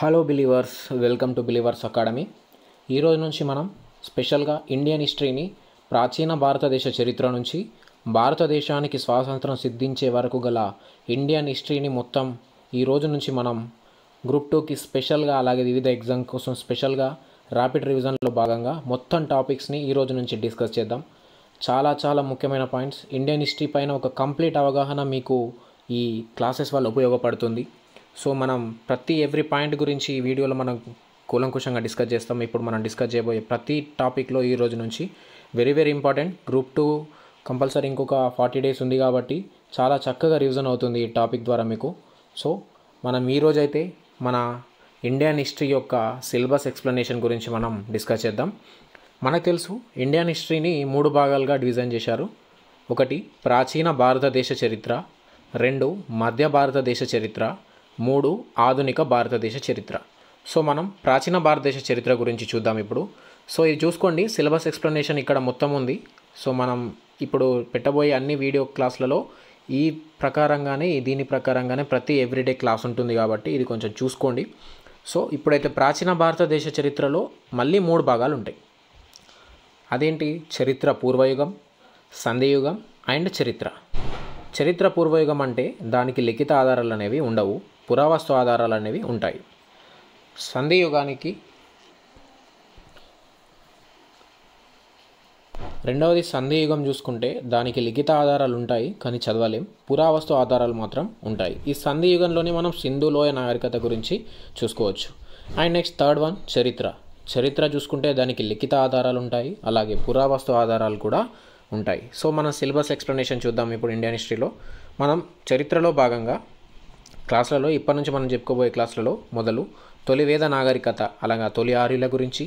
hello believers welcome to Believers Academy ఈరోజు నుంచి మనం స్పెషల్గా ఇండియన్ హిస్టరీని ప్రాచీన భారతదేశ చరిత్ర నుంచి భారతదేశానికి స్వాతంత్రం సిద్ధించే వరకు గల ఇండియన్ హిస్టరీని మొత్తం ఈ రోజు నుంచి మనం గ్రూప్ టూకి స్పెషల్గా అలాగే వివిధ ఎగ్జామ్ కోసం స్పెషల్గా ర్యాపిడ్ రివిజన్లో భాగంగా మొత్తం టాపిక్స్ని ఈ రోజు నుంచి డిస్కస్ చేద్దాం చాలా చాలా ముఖ్యమైన పాయింట్స్ ఇండియన్ హిస్టరీ పైన ఒక కంప్లీట్ అవగాహన మీకు ఈ క్లాసెస్ వల్ల ఉపయోగపడుతుంది సో మనం ప్రతి ఎవ్రీ పాయింట్ గురించి ఈ వీడియోలో మనం కూలంకుషంగా డిస్కస్ చేస్తాం ఇప్పుడు మనం డిస్కస్ చేయబోయే ప్రతి టాపిక్లో ఈ రోజు నుంచి very very important group two compulsory ఇంకొక ఫార్టీ డేస్ ఉంది కాబట్టి చాలా చక్కగా రివిజన్ అవుతుంది ఈ టాపిక్ ద్వారా మీకు సో మనం ఈరోజైతే మన ఇండియన్ హిస్టరీ యొక్క సిలబస్ ఎక్స్ప్లెనేషన్ గురించి మనం డిస్కస్ చేద్దాం మనకు తెలుసు ఇండియన్ హిస్టరీని మూడు భాగాలుగా డివిజన్ చేశారు ఒకటి ప్రాచీన భారతదేశ చరిత్ర రెండు మధ్య భారతదేశ చరిత్ర మూడు ఆధునిక భారతదేశ చరిత్ర సో మనం ప్రాచీన భారతదేశ చరిత్ర గురించి చూద్దాం ఇప్పుడు సో ఇది చూసుకోండి సిలబస్ ఎక్స్ప్లెనేషన్ ఇక్కడ మొత్తం ఉంది సో మనం ఇప్పుడు పెట్టబోయే అన్ని వీడియో క్లాసులలో ఈ ప్రకారంగానే దీని ప్రకారంగానే ప్రతి ఎవ్రీడే క్లాస్ ఉంటుంది కాబట్టి ఇది కొంచెం చూసుకోండి సో ఇప్పుడైతే ప్రాచీన భారతదేశ చరిత్రలో మళ్ళీ మూడు భాగాలు ఉంటాయి అదేంటి చరిత్ర పూర్వయుగం సంధియుగం అండ్ చరిత్ర చరిత్ర పూర్వయుగం అంటే దానికి లిఖిత ఆధారాలు అనేవి ఉండవు పురావస్తు ఆధారాలు అనేవి ఉంటాయి సంధి యుగానికి రెండవది సంధియుగం చూసుకుంటే దానికి లిఖిత ఆధారాలు ఉంటాయి కానీ చదవలేం పురావస్తు ఆధారాలు మాత్రం ఉంటాయి ఈ సంధియుగంలోనే మనం సింధు లోయ నాగరికత గురించి చూసుకోవచ్చు అండ్ నెక్స్ట్ థర్డ్ వన్ చరిత్ర చరిత్ర చూసుకుంటే దానికి లిఖిత ఆధారాలు ఉంటాయి అలాగే పురావస్తు ఆధారాలు కూడా ఉంటాయి సో మనం సిలబస్ ఎక్స్ప్లెనేషన్ చూద్దాం ఇప్పుడు ఇండియన్ హిస్టరీలో మనం చరిత్రలో భాగంగా క్లాసులలో ఇప్పటి నుంచి మనం చెప్పుకోబోయే క్లాసులలో మొదలు తొలివేద నాగరికత అలాగా తొలి ఆర్యుల గురించి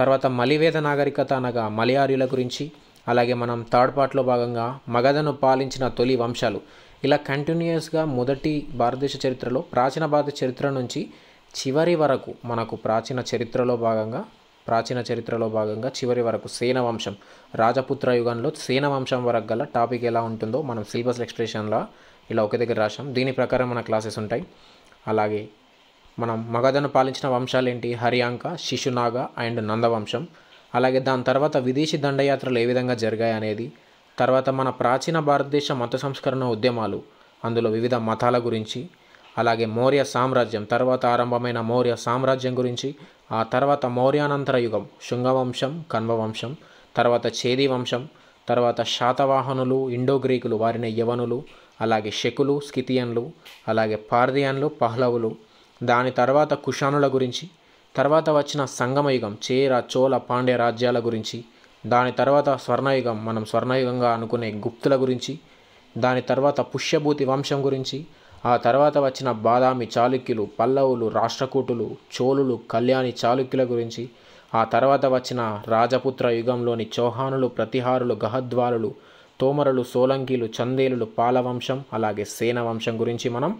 తర్వాత మలివేద నాగరికత అనగా మలి ఆర్యుల గురించి అలాగే మనం థర్డ్ పార్ట్లో భాగంగా మగధను పాలించిన తొలి వంశాలు ఇలా కంటిన్యూస్గా మొదటి భారతదేశ చరిత్రలో ప్రాచీన భారత చరిత్ర నుంచి చివరి వరకు మనకు ప్రాచీన చరిత్రలో భాగంగా ప్రాచీన చరిత్రలో భాగంగా చివరి వరకు సేన వంశం రాజపుత్ర యుగంలో సేన వంశం వరకు గల టాపిక్ ఎలా ఉంటుందో మనం సిలబస్ ఎక్స్ప్రెషన్లో ఇలా ఒకే దగ్గర రాసాం దీని ప్రకారం మన క్లాసెస్ ఉంటాయి అలాగే మనం మగధను పాలించిన వంశాలు ఏంటి హరియాంక శిశునాగ అండ్ నందవంశం అలాగే దాని తర్వాత విదేశీ దండయాత్రలు ఏ విధంగా జరిగాయి అనేది తర్వాత మన ప్రాచీన భారతదేశ మత సంస్కరణ ఉద్యమాలు అందులో వివిధ మతాల గురించి అలాగే మౌర్య సామ్రాజ్యం తర్వాత ఆరంభమైన మౌర్య సామ్రాజ్యం గురించి ఆ తర్వాత మౌర్యానంతర యుగం శృంగవంశం కన్వవంశం తర్వాత చేది వంశం తర్వాత శాతవాహనులు ఇండో గ్రీకులు వారిని యవనులు అలాగే శకులు స్కితియన్లు అలాగే పార్దియన్లు పహ్లవులు దాని తర్వాత కుషానుల గురించి తర్వాత వచ్చిన సంగమయుగం చేర చోళ పాండ్య రాజ్యాల గురించి దాని తర్వాత స్వర్ణయుగం మనం స్వర్ణయుగంగా అనుకునే గుప్తుల గురించి దాని తర్వాత పుష్యభూతి వంశం గురించి ఆ తర్వాత వచ్చిన బాదామి చాళుక్యులు పల్లవులు రాష్ట్రకూటులు చోళులు కళ్యాణి చాళుక్యుల గురించి ఆ తర్వాత వచ్చిన రాజపుత్ర యుగంలోని చౌహానులు ప్రతిహారులు గహద్వారులు తోమరలు సోలంకీలు చందేలులు పాలవంశం అలాగే సేన వంశం గురించి మనం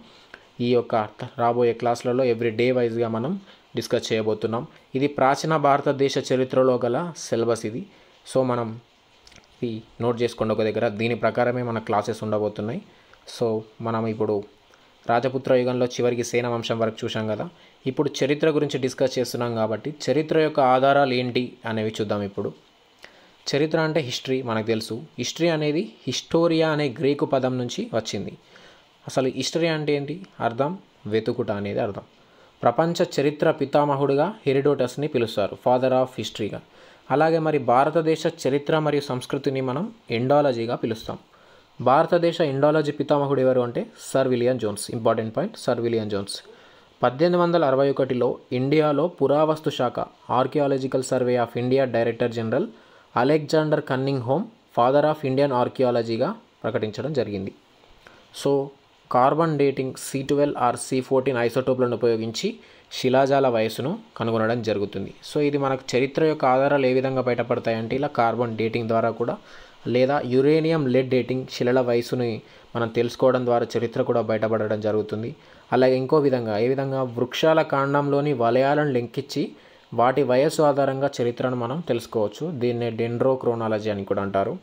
ఈ యొక్క రాబోయే క్లాస్లలో ఎవ్రీ డే వైజ్గా మనం డిస్కస్ చేయబోతున్నాం ఇది ప్రాచీన భారతదేశ చరిత్రలో గల సిలబస్ ఇది సో మనం ఇది నోట్ చేసుకోండి ఒక దగ్గర దీని ప్రకారమే మన క్లాసెస్ ఉండబోతున్నాయి సో మనం ఇప్పుడు రాజపుత్ర యుగంలో చివరికి సేన వంశం వరకు చూసాం కదా ఇప్పుడు చరిత్ర గురించి డిస్కస్ చేస్తున్నాం కాబట్టి చరిత్ర యొక్క ఆధారాలు ఏంటి అనేవి చూద్దాం ఇప్పుడు చరిత్ర అంటే హిస్టరీ మనకు తెలుసు హిస్టరీ అనేది హిస్టోరియా అనే గ్రీకు పదం నుంచి వచ్చింది అసలు హిస్టరీ అంటే ఏంటి అర్థం వెతుకుట అనేది అర్థం ప్రపంచ చరిత్ర పితామహుడుగా హెరిడోటస్ని పిలుస్తారు ఫాదర్ ఆఫ్ హిస్టరీగా అలాగే మరి భారతదేశ చరిత్ర మరియు సంస్కృతిని మనం ఎండాలజీగా పిలుస్తాం భారతదేశ ఎండాలజీ పితామహుడు ఎవరు అంటే Sir William Jones important point Sir William Jones పద్దెనిమిది వందల అరవై ఒకటిలో ఇండియాలో పురావస్తు శాఖ Archaeological Survey of India director general Alexander Cunningham father of Indian ఆర్కియాలజీగా ప్రకటించడం జరిగింది so carbon dating C twelve or C fourteen ఐసోటోప్లను ఉపయోగించి శిలాజాల వయసును కనుగొనడం జరుగుతుంది సో ఇది మనకు చరిత్ర యొక్క ఆధారాలు ఏ విధంగా బయటపడతాయంటే ఇలా కార్బన్ డేటింగ్ ద్వారా కూడా లేదా యురేనియం లెడ్ డేటింగ్ శిలల వయసుని మనం తెలుసుకోవడం ద్వారా చరిత్ర కూడా బయటపడడం జరుగుతుంది అలాగే ఇంకో విధంగా ఏ విధంగా వృక్షాల కాండంలోని వలయాలను లెంకించి వాటి వయస్సు ఆధారంగా చరిత్రను మనం తెలుసుకోవచ్చు దీన్ని డెండ్రోక్రోనాలజీ అని కూడా అంటారు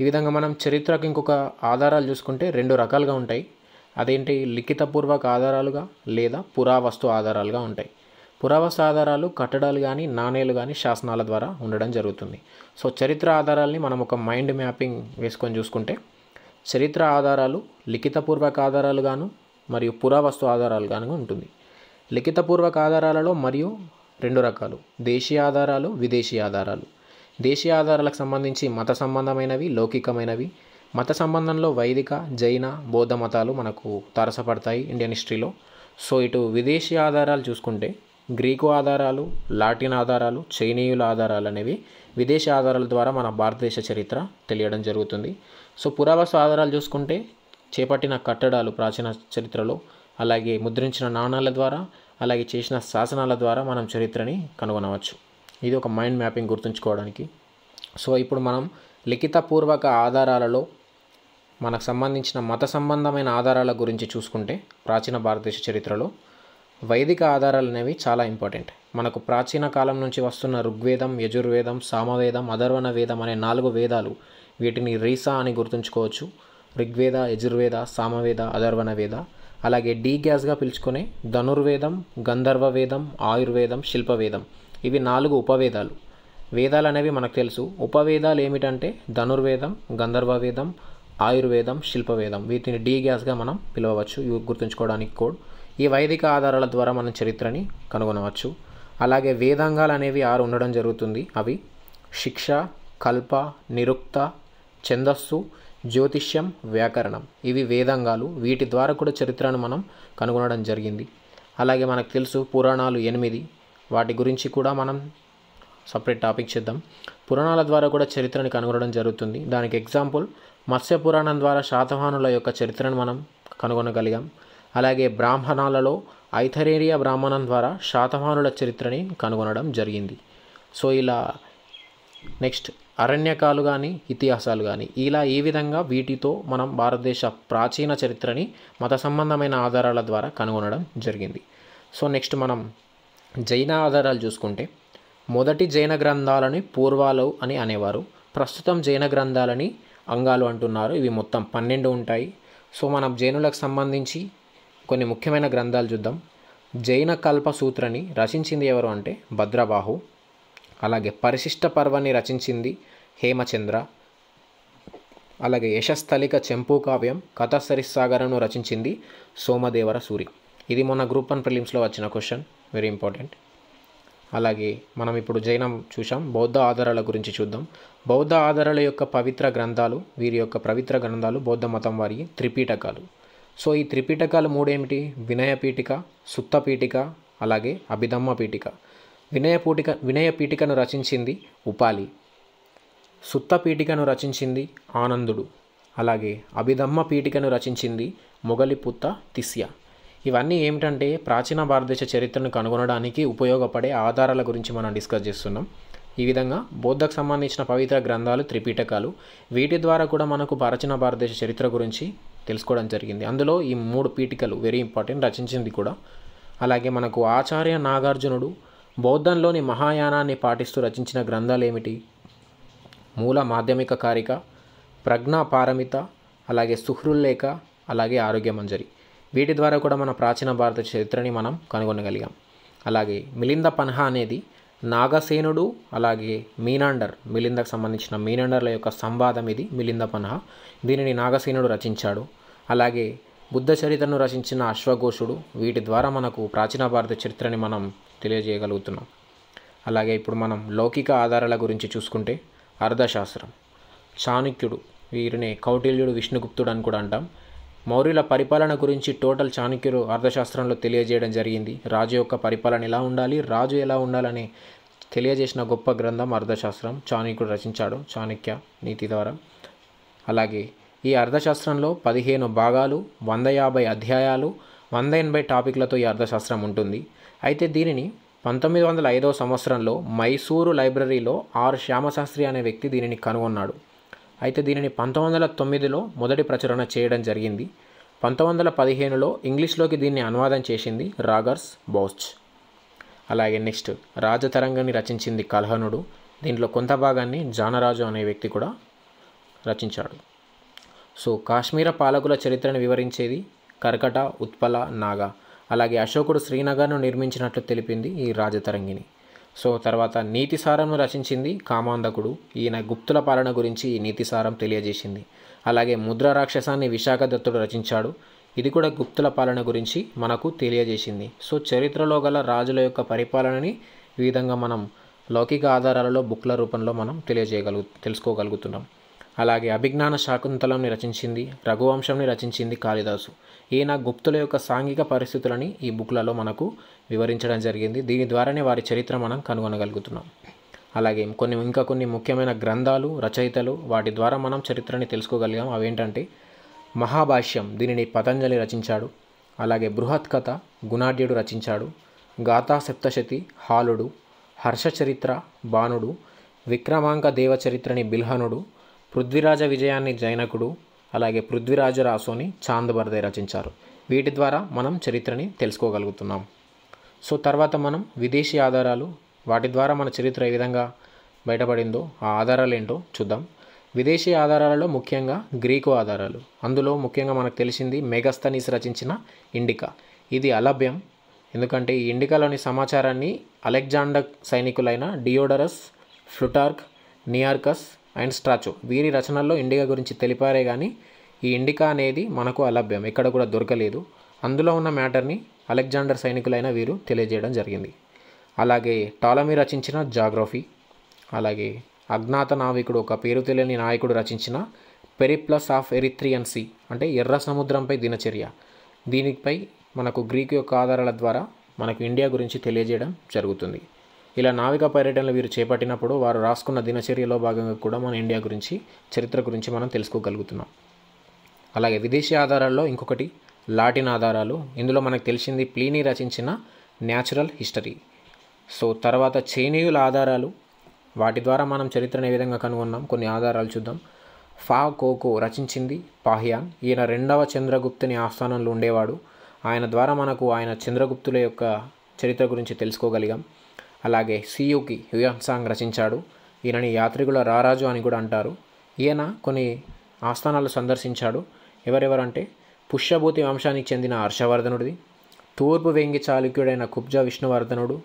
ఈ విధంగా మనం చరిత్రకు ఇంకొక ఆధారాలు చూసుకుంటే రెండు రకాలుగా ఉంటాయి అదేంటి లిఖితపూర్వక ఆధారాలుగా లేదా పురావస్తు ఆధారాలుగా ఉంటాయి పురావస్తు ఆధారాలు కట్టడాలు కానీ నాణేలు కానీ శాసనాల ద్వారా ఉండడం జరుగుతుంది సో చరిత్ర ఆధారాల్ని మనం ఒక మైండ్ మ్యాపింగ్ వేసుకొని చూసుకుంటే చరిత్ర ఆధారాలు లిఖితపూర్వక ఆధారాలుగాను మరియు పురావస్తు ఆధారాలుగాను ఉంటుంది లిఖితపూర్వక ఆధారాలలో మరియు రెండు రకాలు దేశీయ ఆధారాలు విదేశీ ఆధారాలు దేశీయ ఆధారాలకు సంబంధించి మత సంబంధమైనవి లౌకికమైనవి మత సంబంధంలో వైదిక జైన బౌద్ధ మతాలు మనకు తారసపడతాయి ఇండియన్ హిస్టరీలో సో ఇటు విదేశీ ఆధారాలు చూసుకుంటే గ్రీకు ఆధారాలు లాటిన్ ఆధారాలు చైనీయుల ఆధారాలు అనేవి విదేశీ ఆధారాల ద్వారా మన భారతదేశ చరిత్ర తెలియడం జరుగుతుంది సో పురావస్తు ఆధారాలు చూసుకుంటే చేపట్టిన కట్టడాలు ప్రాచీన చరిత్రలో అలాగే ముద్రించిన నాణాల ద్వారా అలాగే చేసిన శాసనాల ద్వారా మనం చరిత్రని కనుగొనవచ్చు ఇది ఒక మైండ్ మ్యాపింగ్ గుర్తుంచుకోవడానికి సో ఇప్పుడు మనం లిఖితపూర్వక ఆధారాలలో మనకు సంబంధించిన మత సంబంధమైన ఆధారాల గురించి చూసుకుంటే ప్రాచీన భారతదేశ చరిత్రలో వైదిక ఆధారాలు అనేవి చాలా ఇంపార్టెంట్ మనకు ప్రాచీన కాలం నుంచి వస్తున్న ఋగ్వేదం యజుర్వేదం సామవేదం అధర్వణ వేదం అనే నాలుగు వేదాలు వీటిని రీసా అని గుర్తుంచుకోవచ్చు ఋగ్వేద యజుర్వేద సామవేద అధర్వణ వేద అలాగే డీ గ్యాస్గా పిలుచుకునే ధనుర్వేదం గంధర్వ వేదం ఆయుర్వేదం శిల్పవేదం ఇవి నాలుగు ఉపవేదాలు వేదాలు అనేవి మనకు తెలుసు ఉపవేదాలు ఏమిటంటే ధనుర్వేదం గంధర్వ వేదం ఆయుర్వేదం శిల్పవేదం వీటిని డీ గ్యాస్గా మనం పిలవచ్చు ఇవి గుర్తుంచుకోవడానికి కోడ్ ఈ వైదిక ఆధారాల ద్వారా మనం చరిత్రని కనుగొనవచ్చు అలాగే వేదాంగాలు అనేవి ఆరు ఉండడం జరుగుతుంది అవి శిక్ష కల్ప నిరుక్త ఛందస్సు జ్యోతిష్యం వ్యాకరణం ఇవి వేదాంగాలు వీటి ద్వారా కూడా చరిత్రను మనం కనుగొనడం జరిగింది అలాగే మనకు తెలుసు పురాణాలు ఎనిమిది వాటి గురించి కూడా మనం సపరేట్ టాపిక్ చేద్దాం పురాణాల ద్వారా కూడా చరిత్రని కనుగొనడం జరుగుతుంది దానికి ఎగ్జాంపుల్ మత్స్య పురాణం ద్వారా శాతవాహనుల యొక్క చరిత్రను మనం కనుగొనగలిగాం అలాగే బ్రాహ్మణాలలో ఐథరేరియా బ్రాహ్మణం ద్వారా శాతవాహనుల చరిత్రని కనుగొనడం జరిగింది సో ఇలా నెక్స్ట్ అరణ్యకాలు కానీ ఇతిహాసాలు కానీ ఇలా ఈ విధంగా వీటితో మనం భారతదేశ ప్రాచీన చరిత్రని మత సంబంధమైన ఆధారాల ద్వారా కనుగొనడం జరిగింది సో నెక్స్ట్ మనం జైన ఆధారాలు చూసుకుంటే మొదటి జైన గ్రంథాలని పూర్వాలు అని అనేవారు ప్రస్తుతం జైన గ్రంథాలని అంగాలు అంటున్నారు ఇవి మొత్తం పన్నెండు ఉంటాయి సో మనం జైనులకు సంబంధించి కొన్ని ముఖ్యమైన గ్రంథాలు చూద్దాం జైన కల్ప సూత్రని రచించింది ఎవరు అంటే భద్రబాహు అలాగే పరిశిష్ట పర్వాన్ని రచించింది హేమచంద్ర అలాగే యశస్థలిక చెంపు కావ్యం కథా సరిస్సాగరను రచించింది సోమదేవర సూరి ఇది మొన్న గ్రూప్ వన్ ప్రిలిమ్స్లో వచ్చిన క్వశ్చన్ వెరీ ఇంపార్టెంట్ అలాగే మనం ఇప్పుడు జైనం చూసాం బౌద్ధ ఆధారాల గురించి చూద్దాం బౌద్ధ ఆధారాల యొక్క పవిత్ర గ్రంథాలు వీరి యొక్క పవిత్ర గ్రంథాలు బౌద్ధ మతం వారి త్రిపీఠకాలు సో ఈ త్రిపీఠకాలు మూడేమిటి వినయ పీఠిక సుత్త పీఠిక అలాగే అభిధమ్మ పీఠిక వినయపూటిక వినయపీఠికను రచించింది ఉపాలి సుత్తపీఠికను రచించింది ఆనందుడు అలాగే అభిధమ్మ పీఠికను రచించింది మొగలిపుత్త తిస్య ఇవన్నీ ఏమిటంటే ప్రాచీన భారతదేశ చరిత్రను కనుగొనడానికి ఉపయోగపడే ఆధారాల గురించి మనం డిస్కస్ చేస్తున్నాం ఈ విధంగా బౌద్ధకు సంబంధించిన పవిత్ర గ్రంథాలు త్రిపీఠకాలు వీటి ద్వారా కూడా మనకు ప్రాచీన భారతదేశ చరిత్ర గురించి తెలుసుకోవడం జరిగింది అందులో ఈ మూడు పీఠికలు వెరీ ఇంపార్టెంట్ రచించింది కూడా అలాగే మనకు ఆచార్య నాగార్జునుడు బౌద్ధంలోని మహాయానాన్ని పాటిస్తూ రచించిన గ్రంథాలు ఏమిటి మూల మాధ్యమిక కారిక ప్రజ్ఞా పారమిత అలాగే సుహృల్లేఖ అలాగే ఆరోగ్య మంజరి వీటి ద్వారా కూడా మన ప్రాచీన భారత చరిత్రని మనం కనుగొనగలిగాం అలాగే మిలింద పన్హ అనేది నాగసేనుడు అలాగే మీనాండర్ మిలిందకు సంబంధించిన మీనాండర్ల యొక్క సంవాదం ఇది మిలింద పన్హ దీనిని నాగసేనుడు రచించాడు అలాగే బుద్ధ చరిత్రను రచించిన అశ్వఘోషుడు వీటి ద్వారా మనకు ప్రాచీన భారత చరిత్రని మనం తెలియజేయగలుగుతున్నాం అలాగే ఇప్పుడు మనం లౌకిక ఆధారాల గురించి చూసుకుంటే అర్థశాస్త్రం చాణుక్యుడు వీరిని కౌటిల్యుడు విష్ణుగుప్తుడు అని కూడా అంటాం మౌర్యుల పరిపాలన గురించి టోటల్ చాణుక్యులు అర్థశాస్త్రంలో తెలియజేయడం జరిగింది రాజు యొక్క పరిపాలన ఎలా ఉండాలి రాజు ఎలా ఉండాలని తెలియజేసిన గొప్ప గ్రంథం అర్థశాస్త్రం చాణుక్యుడు రచించాడు చాణక్య నీతి ద్వారా అలాగే ఈ అర్థశాస్త్రంలో పదిహేను భాగాలు వంద యాభై అధ్యాయాలు వంద ఎనభై టాపిక్లతో ఈ అర్థశాస్త్రం ఉంటుంది అయితే దీనిని పంతొమ్మిది వందల ఐదవ సంవత్సరంలో మైసూరు లైబ్రరీలో ఆర్ శ్యామశాస్త్రి అనే వ్యక్తి దీనిని కనుగొన్నాడు అయితే దీనిని పంతొమ్మిది వందల తొమ్మిదిలో మొదటి ప్రచురణ చేయడం జరిగింది పంతొమ్మిది వందల పదిహేనులో ఇంగ్లీష్లోకి దీన్ని అనువాదం చేసింది రాగర్స్ బౌచ్ అలాగే నెక్స్ట్ రాజతరంగాన్ని రచించింది కల్హనుడు దీంట్లో కొంత భాగాన్ని జానరాజు అనే వ్యక్తి కూడా రచించాడు సో కాశ్మీర పాలకుల చరిత్రను వివరించేది కర్కట ఉత్పల నాగ అలాగే అశోకుడు శ్రీనగర్ను నిర్మించినట్లు తెలిపింది ఈ రాజతరంగిణి సో తర్వాత నీతిసారంను రచించింది కామాంధకుడు ఈయన గుప్తుల పాలన గురించి ఈ నీతిసారం తెలియజేసింది అలాగే ముద్ర రాక్షసాన్ని విశాఖ దత్తుడు రచించాడు ఇది కూడా గుప్తుల పాలన గురించి మనకు తెలియజేసింది సో చరిత్రలో గల రాజుల యొక్క పరిపాలనని ఈ విధంగా మనం లౌకిక ఆధారాలలో బుక్ల రూపంలో మనం తెలియజేయగలుగు తెలుసుకోగలుగుతున్నాం అలాగే అభిజ్ఞాన శాకుంతలంని రచించింది రఘువంశంని రచించింది కాళిదాసు ఈయన గుప్తుల యొక్క సాంఘిక పరిస్థితులని ఈ బుక్లలో మనకు వివరించడం జరిగింది దీని ద్వారానే వారి చరిత్ర మనం కనుగొనగలుగుతున్నాం అలాగే కొన్ని ఇంకా కొన్ని ముఖ్యమైన గ్రంథాలు రచయితలు వాటి ద్వారా మనం చరిత్రని తెలుసుకోగలిగాం అవేంటంటే మహాభాష్యం దీనిని పతంజలి రచించాడు అలాగే బృహత్ కథ గుణాఢ్యుడు రచించాడు గాథా సప్తశతి హాలుడు హర్షచరిత్ర బాణుడు విక్రమాంక దేవచరిత్రని బిల్హనుడు పృథ్వీరాజ విజయాన్ని జైనకుడు అలాగే పృథ్వీరాజు రాసోని చాందబర్దే రచించారు వీటి ద్వారా మనం చరిత్రని తెలుసుకోగలుగుతున్నాం సో తర్వాత మనం విదేశీ ఆధారాలు వాటి ద్వారా మన చరిత్ర ఏ విధంగా బయటపడిందో ఆ ఆధారాలు ఏంటో చూద్దాం విదేశీ ఆధారాలలో ముఖ్యంగా గ్రీకు ఆధారాలు అందులో ముఖ్యంగా మనకు తెలిసింది మెగస్తనీస్ రచించిన ఇండికా ఇది అలభ్యం ఎందుకంటే ఈ ఇండికాలోని సమాచారాన్ని అలెగ్జాండర్ సైనికులైన డియోడరస్ ఫ్లుటార్క్ నియార్కస్ అండ్ స్ట్రాచో వీరి రచనల్లో ఇండికా గురించి తెలిపారే కానీ ఈ ఇండికా అనేది మనకు అలభ్యం ఎక్కడ కూడా దొరకలేదు అందులో ఉన్న మ్యాటర్ని అలెగ్జాండర్ సైనికులైన వీరు తెలియజేయడం జరిగింది అలాగే టాలమీ రచించిన జాగ్రఫీ అలాగే అజ్ఞాత నావికుడు ఒక పేరు తెలియని నాయకుడు రచించిన పెరిప్లస్ ఆఫ్ ఎరిత్రియన్ సీ అంటే ఎర్ర సముద్రంపై దినచర్య దీనిపై మనకు గ్రీక్ యొక్క ఆధారాల ద్వారా మనకు ఇండియా గురించి తెలియజేయడం జరుగుతుంది ఇలా నావిక పర్యటనలు వీరు చేపట్టినప్పుడు వారు రాసుకున్న దినచర్యలో భాగంగా కూడా మన ఇండియా గురించి చరిత్ర గురించి మనం తెలుసుకోగలుగుతున్నాం అలాగే విదేశీ ఆధారాల్లో ఇంకొకటి లాటిన్ ఆధారాలు ఇందులో మనకు తెలిసింది ప్లీని రచించిన న్యాచురల్ హిస్టరీ సో తర్వాత చైనీయుల ఆధారాలు వాటి ద్వారా మనం చరిత్రను ఏ విధంగా కనుగొన్నాం కొన్ని ఆధారాలు చూద్దాం ఫా కోకో రచించింది పాహియాన్ ఈయన రెండవ చంద్రగుప్తుని ఆస్థానంలో ఉండేవాడు ఆయన ద్వారా మనకు ఆయన చంద్రగుప్తుల యొక్క చరిత్ర గురించి తెలుసుకోగలిగాం అలాగే సియుకి సాంగ్ రచించాడు ఈయనని యాత్రికుల రారాజు అని కూడా అంటారు ఈయన కొన్ని ఆస్థానాలు సందర్శించాడు ఎవరెవరంటే పుష్యభూతి వంశానికి చెందిన హర్షవర్ధనుడిది తూర్పు వెంగి చాళుక్యుడైన కుబ్జ విష్ణువర్ధనుడు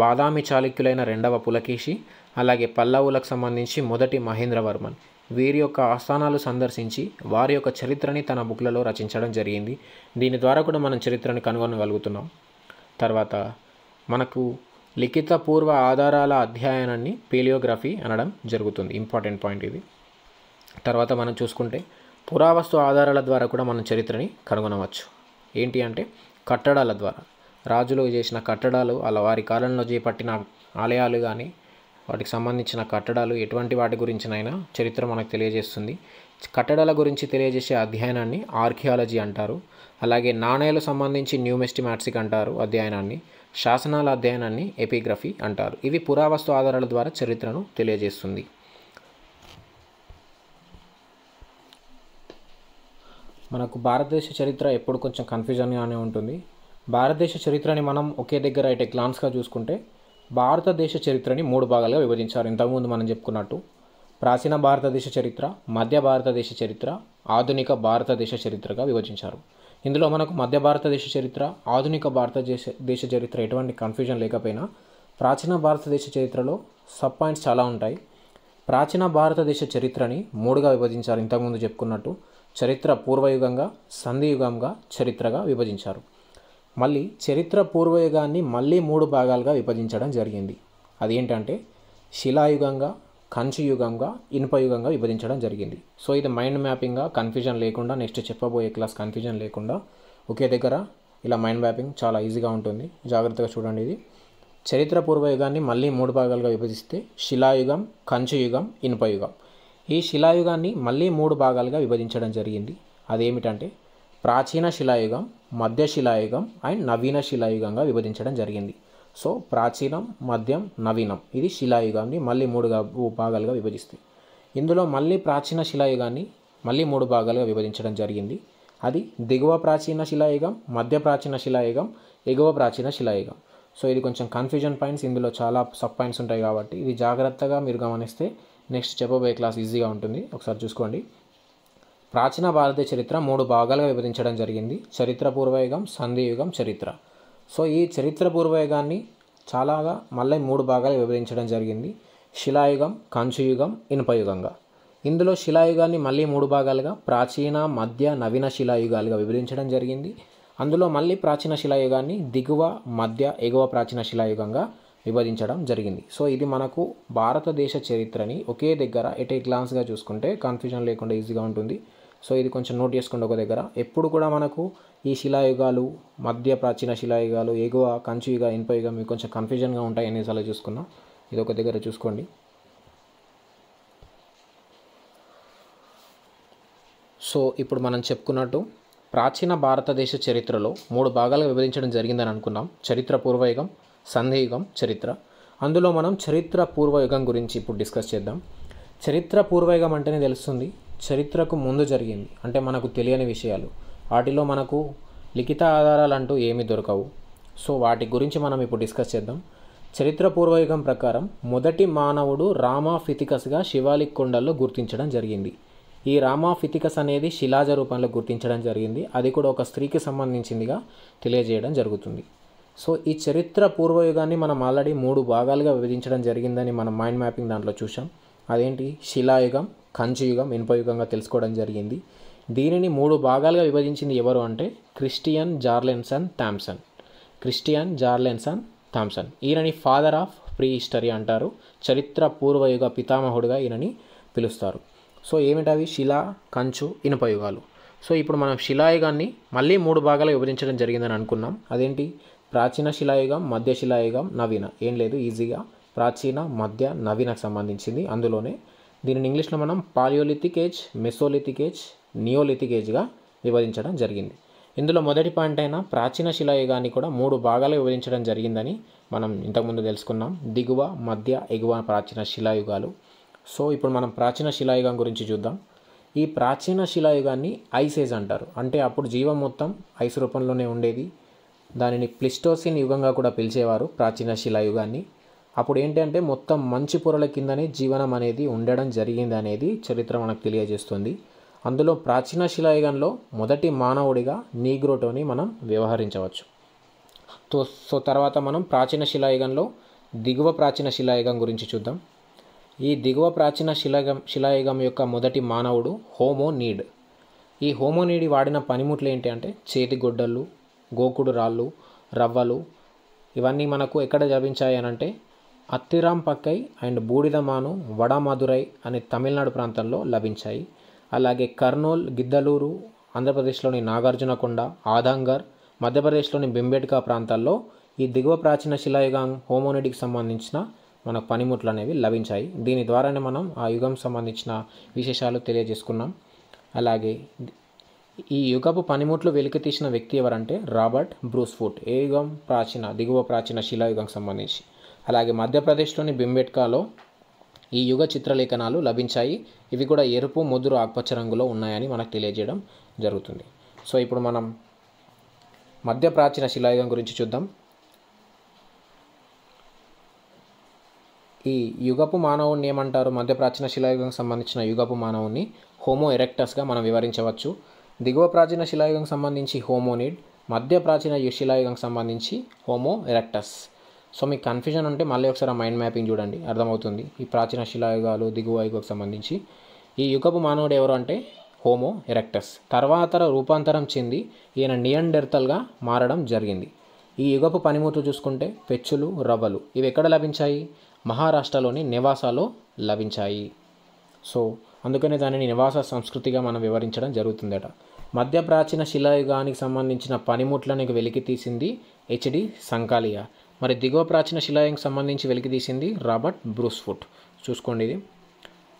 బాదామి చాళుక్యులైన రెండవ పులకేశి అలాగే పల్లవులకు సంబంధించి మొదటి మహేంద్రవర్మన్ వీరి యొక్క ఆస్థానాలు సందర్శించి వారి యొక్క చరిత్రని తన బుక్లలో రచించడం జరిగింది దీని ద్వారా కూడా మనం చరిత్రను కనుగొనగలుగుతున్నాం తర్వాత మనకు లిఖిత పూర్వ ఆధారాల అధ్యయనాన్ని పేలియోగ్రఫీ అనడం జరుగుతుంది ఇంపార్టెంట్ పాయింట్ ఇది తర్వాత మనం చూసుకుంటే పురావస్తు ఆధారాల ద్వారా కూడా మనం చరిత్రని కనుగొనవచ్చు ఏంటి అంటే కట్టడాల ద్వారా రాజులు చేసిన కట్టడాలు అలా వారి కాలంలో చేపట్టిన ఆలయాలు కానీ వాటికి సంబంధించిన కట్టడాలు ఎటువంటి వాటి గురించినైనా చరిత్ర మనకు తెలియజేస్తుంది కట్టడాల గురించి తెలియజేసే అధ్యయనాన్ని ఆర్కియాలజీ అంటారు అలాగే నాణేలు సంబంధించి న్యూమెస్టిమాట్సిక్ అంటారు అధ్యయనాన్ని శాసనాల అధ్యయనాన్ని ఎపిగ్రఫీ అంటారు ఇది పురావస్తు ఆధారాల ద్వారా చరిత్రను తెలియజేస్తుంది మనకు భారతదేశ చరిత్ర ఎప్పుడు కొంచెం కన్ఫ్యూజన్గానే ఉంటుంది భారతదేశ చరిత్రని మనం ఒకే దగ్గర అయితే గ్లాన్స్గా చూసుకుంటే భారతదేశ చరిత్రని మూడు భాగాలుగా విభజించారు ఇంతకుముందు మనం చెప్పుకున్నట్టు ప్రాచీన భారతదేశ చరిత్ర మధ్య భారతదేశ చరిత్ర ఆధునిక భారతదేశ చరిత్రగా విభజించారు ఇందులో మనకు మధ్య భారతదేశ చరిత్ర ఆధునిక భారతదేశ దేశ చరిత్ర ఎటువంటి కన్ఫ్యూజన్ లేకపోయినా ప్రాచీన భారతదేశ చరిత్రలో సబ్ పాయింట్స్ చాలా ఉంటాయి ప్రాచీన భారతదేశ చరిత్రని మూడుగా విభజించారు ఇంతకుముందు చెప్పుకున్నట్టు చరిత్ర పూర్వయుగంగా సంధియుగంగా చరిత్రగా విభజించారు మళ్ళీ చరిత్ర పూర్వయుగాన్ని మళ్ళీ మూడు భాగాలుగా విభజించడం జరిగింది అదేంటంటే శిలాయుగంగా కంచి యుగంగా ఇనుప యుగంగా విభజించడం జరిగింది సో ఇది మైండ్ మ్యాపింగ్గా కన్ఫ్యూజన్ లేకుండా నెక్స్ట్ చెప్పబోయే క్లాస్ కన్ఫ్యూజన్ లేకుండా ఒకే దగ్గర ఇలా మైండ్ మ్యాపింగ్ చాలా ఈజీగా ఉంటుంది జాగ్రత్తగా చూడండి ఇది చరిత్ర పూర్వయుగాన్ని మళ్ళీ మూడు భాగాలుగా విభజిస్తే శిలాయుగం కంచుయుగం ఇనుపయుగం ఈ శిలాయుగాన్ని మళ్ళీ మూడు భాగాలుగా విభజించడం జరిగింది అదేమిటంటే ప్రాచీన శిలాయుగం మధ్య శిలాయుగం అండ్ నవీన శిలాయుగంగా విభజించడం జరిగింది సో ప్రాచీనం మధ్యం నవీనం ఇది శిలాయుగాన్ని మళ్ళీ మూడుగా భాగాలుగా విభజిస్తుంది ఇందులో మళ్ళీ ప్రాచీన శిలాయుగాన్ని మళ్ళీ మూడు భాగాలుగా విభజించడం జరిగింది అది దిగువ ప్రాచీన శిలాయుగం మధ్య ప్రాచీన శిలాయుగం ఎగువ ప్రాచీన శిలాయుగం సో ఇది కొంచెం కన్ఫ్యూజన్ పాయింట్స్ ఇందులో చాలా సబ్ పాయింట్స్ ఉంటాయి కాబట్టి ఇది జాగ్రత్తగా మీరు గమనిస్తే నెక్స్ట్ చెప్పబోయే క్లాస్ ఈజీగా ఉంటుంది ఒకసారి చూసుకోండి ప్రాచీన భారతీయ చరిత్ర మూడు భాగాలుగా విభజించడం జరిగింది చరిత్ర పూర్వయుగం సంధియుగం చరిత్ర సో ఈ చరిత్ర పూర్వయుగాన్ని చాలాగా మళ్ళీ మూడు భాగాలు విభజించడం జరిగింది శిలాయుగం కంచుయుగం ఇనుపయుగంగా ఇందులో శిలాయుగాన్ని మళ్ళీ మూడు భాగాలుగా ప్రాచీన మధ్య నవీన శిలాయుగాలుగా విభజించడం జరిగింది అందులో మళ్ళీ ప్రాచీన శిలాయుగాన్ని దిగువ మధ్య ఎగువ ప్రాచీన శిలాయుగంగా విభజించడం జరిగింది సో ఇది మనకు భారతదేశ చరిత్రని ఒకే దగ్గర ఎట్ ఏ గ్లాన్స్గా చూసుకుంటే కన్ఫ్యూజన్ లేకుండా ఈజీగా ఉంటుంది సో ఇది కొంచెం నోట్ చేసుకోండి ఒక దగ్గర ఎప్పుడు కూడా మనకు ఈ శిలాయుగాలు మధ్య ప్రాచీన శిలాయుగాలు ఎగువ కంచుయుగ ఇన్పయుగ మీకు కొంచెం కన్ఫ్యూజన్గా ఉంటాయి ఎన్నిసార్లు చూసుకున్నా ఇది ఒక దగ్గర చూసుకోండి సో ఇప్పుడు మనం చెప్పుకున్నట్టు ప్రాచీన భారతదేశ చరిత్రలో మూడు భాగాలుగా విభజించడం జరిగిందని అనుకున్నాం చరిత్ర పూర్వయుగం సంధియుగం చరిత్ర అందులో మనం చరిత్ర పూర్వయుగం గురించి ఇప్పుడు డిస్కస్ చేద్దాం చరిత్ర పూర్వయుగం అంటేనే తెలుస్తుంది చరిత్రకు ముందు జరిగింది అంటే మనకు తెలియని విషయాలు వాటిలో మనకు లిఖిత ఆధారాలు అంటూ ఏమీ దొరకవు సో వాటి గురించి మనం ఇప్పుడు డిస్కస్ చేద్దాం చరిత్ర పూర్వయుగం ప్రకారం మొదటి మానవుడు రామా ఫితికస్గా శివాలిక్ కొండల్లో గుర్తించడం జరిగింది ఈ రామా ఫితికస్ అనేది శిలాజ రూపంలో గుర్తించడం జరిగింది అది కూడా ఒక స్త్రీకి సంబంధించిందిగా తెలియజేయడం జరుగుతుంది సో ఈ చరిత్ర పూర్వయుగాన్ని మనం ఆల్రెడీ మూడు భాగాలుగా విభజించడం జరిగిందని మనం మైండ్ మ్యాపింగ్ దాంట్లో చూసాం అదేంటి శిలాయుగం కంచియుగం ఇన్పయుగంగా తెలుసుకోవడం జరిగింది దీనిని మూడు భాగాలుగా విభజించింది ఎవరు అంటే Christian Jurgensen Thomsen Christian Jurgensen Thomsen ఈయనని ఫాదర్ ఆఫ్ ప్రీ హిస్టరీ అంటారు చరిత్ర పూర్వయుగ పితామహుడుగా ఈయనని పిలుస్తారు సో ఏమిటవి శిలా కంచు ఇనుపయుగాలు సో ఇప్పుడు మనం శిలాయుగాన్ని మళ్ళీ మూడు భాగాలు విభజించడం జరిగిందని అనుకున్నాం అదేంటి ప్రాచీన శిలాయుగం మధ్య శిలాయుగం నవీన ఏం లేదు ఈజీగా ప్రాచీన మధ్య నవీనకు సంబంధించింది అందులోనే దీనిని ఇంగ్లీష్లో మనం Palaeolithic age Mesolithic age Neolithic ఏజ్గా విభజించడం జరిగింది ఇందులో మొదటి పాయింట్ అయిన ప్రాచీన శిలాయుగాన్ని కూడా మూడు భాగాలు విభజించడం జరిగిందని మనం ఇంతకుముందు తెలుసుకున్నాం దిగువ మధ్య ఎగువ ప్రాచీన శిలాయుగాలు సో ఇప్పుడు మనం ప్రాచీన శిలాయుగం గురించి చూద్దాం ఈ ప్రాచీన శిలాయుగాన్ని ఐస్ ఏజ్ అంటారు అంటే అప్పుడు జీవం మొత్తం ఐస్ రూపంలోనే ఉండేది దానిని ప్లిస్టోసిన్ యుగంగా కూడా పిలిచేవారు ప్రాచీన శిలాయుగాన్ని అప్పుడు ఏంటంటే మొత్తం మంచి పొరల కిందనే జీవనం అనేది ఉండడం జరిగింది అనేది చరిత్ర మనకు తెలియజేస్తుంది అందులో ప్రాచీన శిలాయుగంలో మొదటి మానవుడిగా నీగ్రోటోని మనం వ్యవహరించవచ్చు సో తర్వాత మనం ప్రాచీన శిలాయుగంలో దిగువ ప్రాచీన శిలాయుగం గురించి చూద్దాం ఈ దిగువ ప్రాచీన శిలాయుగం శిలాయుగం యొక్క మొదటి మానవుడు హోమో నీడ్ ఈ హోమో నీడి వాడిన పనిముట్లు ఏంటి అంటే గొడ్డళ్ళు గోకుడు రాళ్ళు రవ్వలు ఇవన్నీ మనకు ఎక్కడ లభించాయి అనంటే అత్తిరాంపక్కై పక్కై అండ్ బూడిదమాను వడమధురై అనే తమిళనాడు ప్రాంతంలో లభించాయి అలాగే కర్నూల్ గిద్దలూరు ఆంధ్రప్రదేశ్లోని నాగార్జునకొండ ఆదంగర్ మధ్యప్రదేశ్లోని బింబెట్కా ప్రాంతాల్లో ఈ దిగువ ప్రాచీన శిలాయుగం హోమోనిడికి సంబంధించిన మన పనిముట్లు అనేవి లభించాయి దీని ద్వారానే మనం ఆ యుగం సంబంధించిన విశేషాలు తెలియజేసుకున్నాం అలాగే ఈ యుగపు పనిముట్లు వెలికి తీసిన వ్యక్తి ఎవరంటే రాబర్ట్ బ్రూస్ఫుట్ ఏ యుగం ప్రాచీన దిగువ ప్రాచీన శిలాయుగం సంబంధించి అలాగే మధ్యప్రదేశ్లోని బింబెట్కాలో ఈ యుగ చిత్రలేఖనాలు లభించాయి ఇవి కూడా ఎరుపు ముదురు ఆకుపచ్చ రంగులో ఉన్నాయని మనకు తెలియజేయడం జరుగుతుంది సో ఇప్పుడు మనం మధ్య ప్రాచీన శిలాయుగం గురించి చూద్దాం ఈ యుగపు మానవుణ్ణి ఏమంటారు మధ్య ప్రాచీన శిలాయుగంకి సంబంధించిన యుగపు మానవుణ్ణి హోమో ఎరెక్టస్గా మనం వివరించవచ్చు దిగువ ప్రాచీన శిలాయుగంకి సంబంధించి హోమోనిడ్ మధ్య ప్రాచీన శిలాయుగంకి సంబంధించి హోమో ఎరెక్టస్ సో మీకు కన్ఫ్యూజన్ ఉంటే మళ్ళీ ఒకసారి మైండ్ మ్యాపింగ్ చూడండి అర్థమవుతుంది ఈ ప్రాచీన శిలాయుగాలు దిగువాయుగకు సంబంధించి ఈ యుగపు మానవుడు ఎవరు అంటే హోమో ఎరెక్టస్ తర్వాత రూపాంతరం చెంది ఈయన నియండెర్తల్గా మారడం జరిగింది ఈ యుగపు పనిముట్లు చూసుకుంటే పెచ్చులు రవ్వలు ఇవి ఎక్కడ లభించాయి మహారాష్ట్రలోని నివాసాలు లభించాయి సో అందుకనే దానిని నివాస సంస్కృతిగా మనం వివరించడం జరుగుతుందట మధ్య ప్రాచీన శిలాయుగానికి సంబంధించిన పనిముట్లను వెలికి తీసింది హెచ్డి సంకాలియా మరి దిగువ ప్రాచీన శిలాయంకి సంబంధించి వెలికితీసింది రాబర్ట్ బ్రూస్ఫుట్ చూసుకోండి ఇది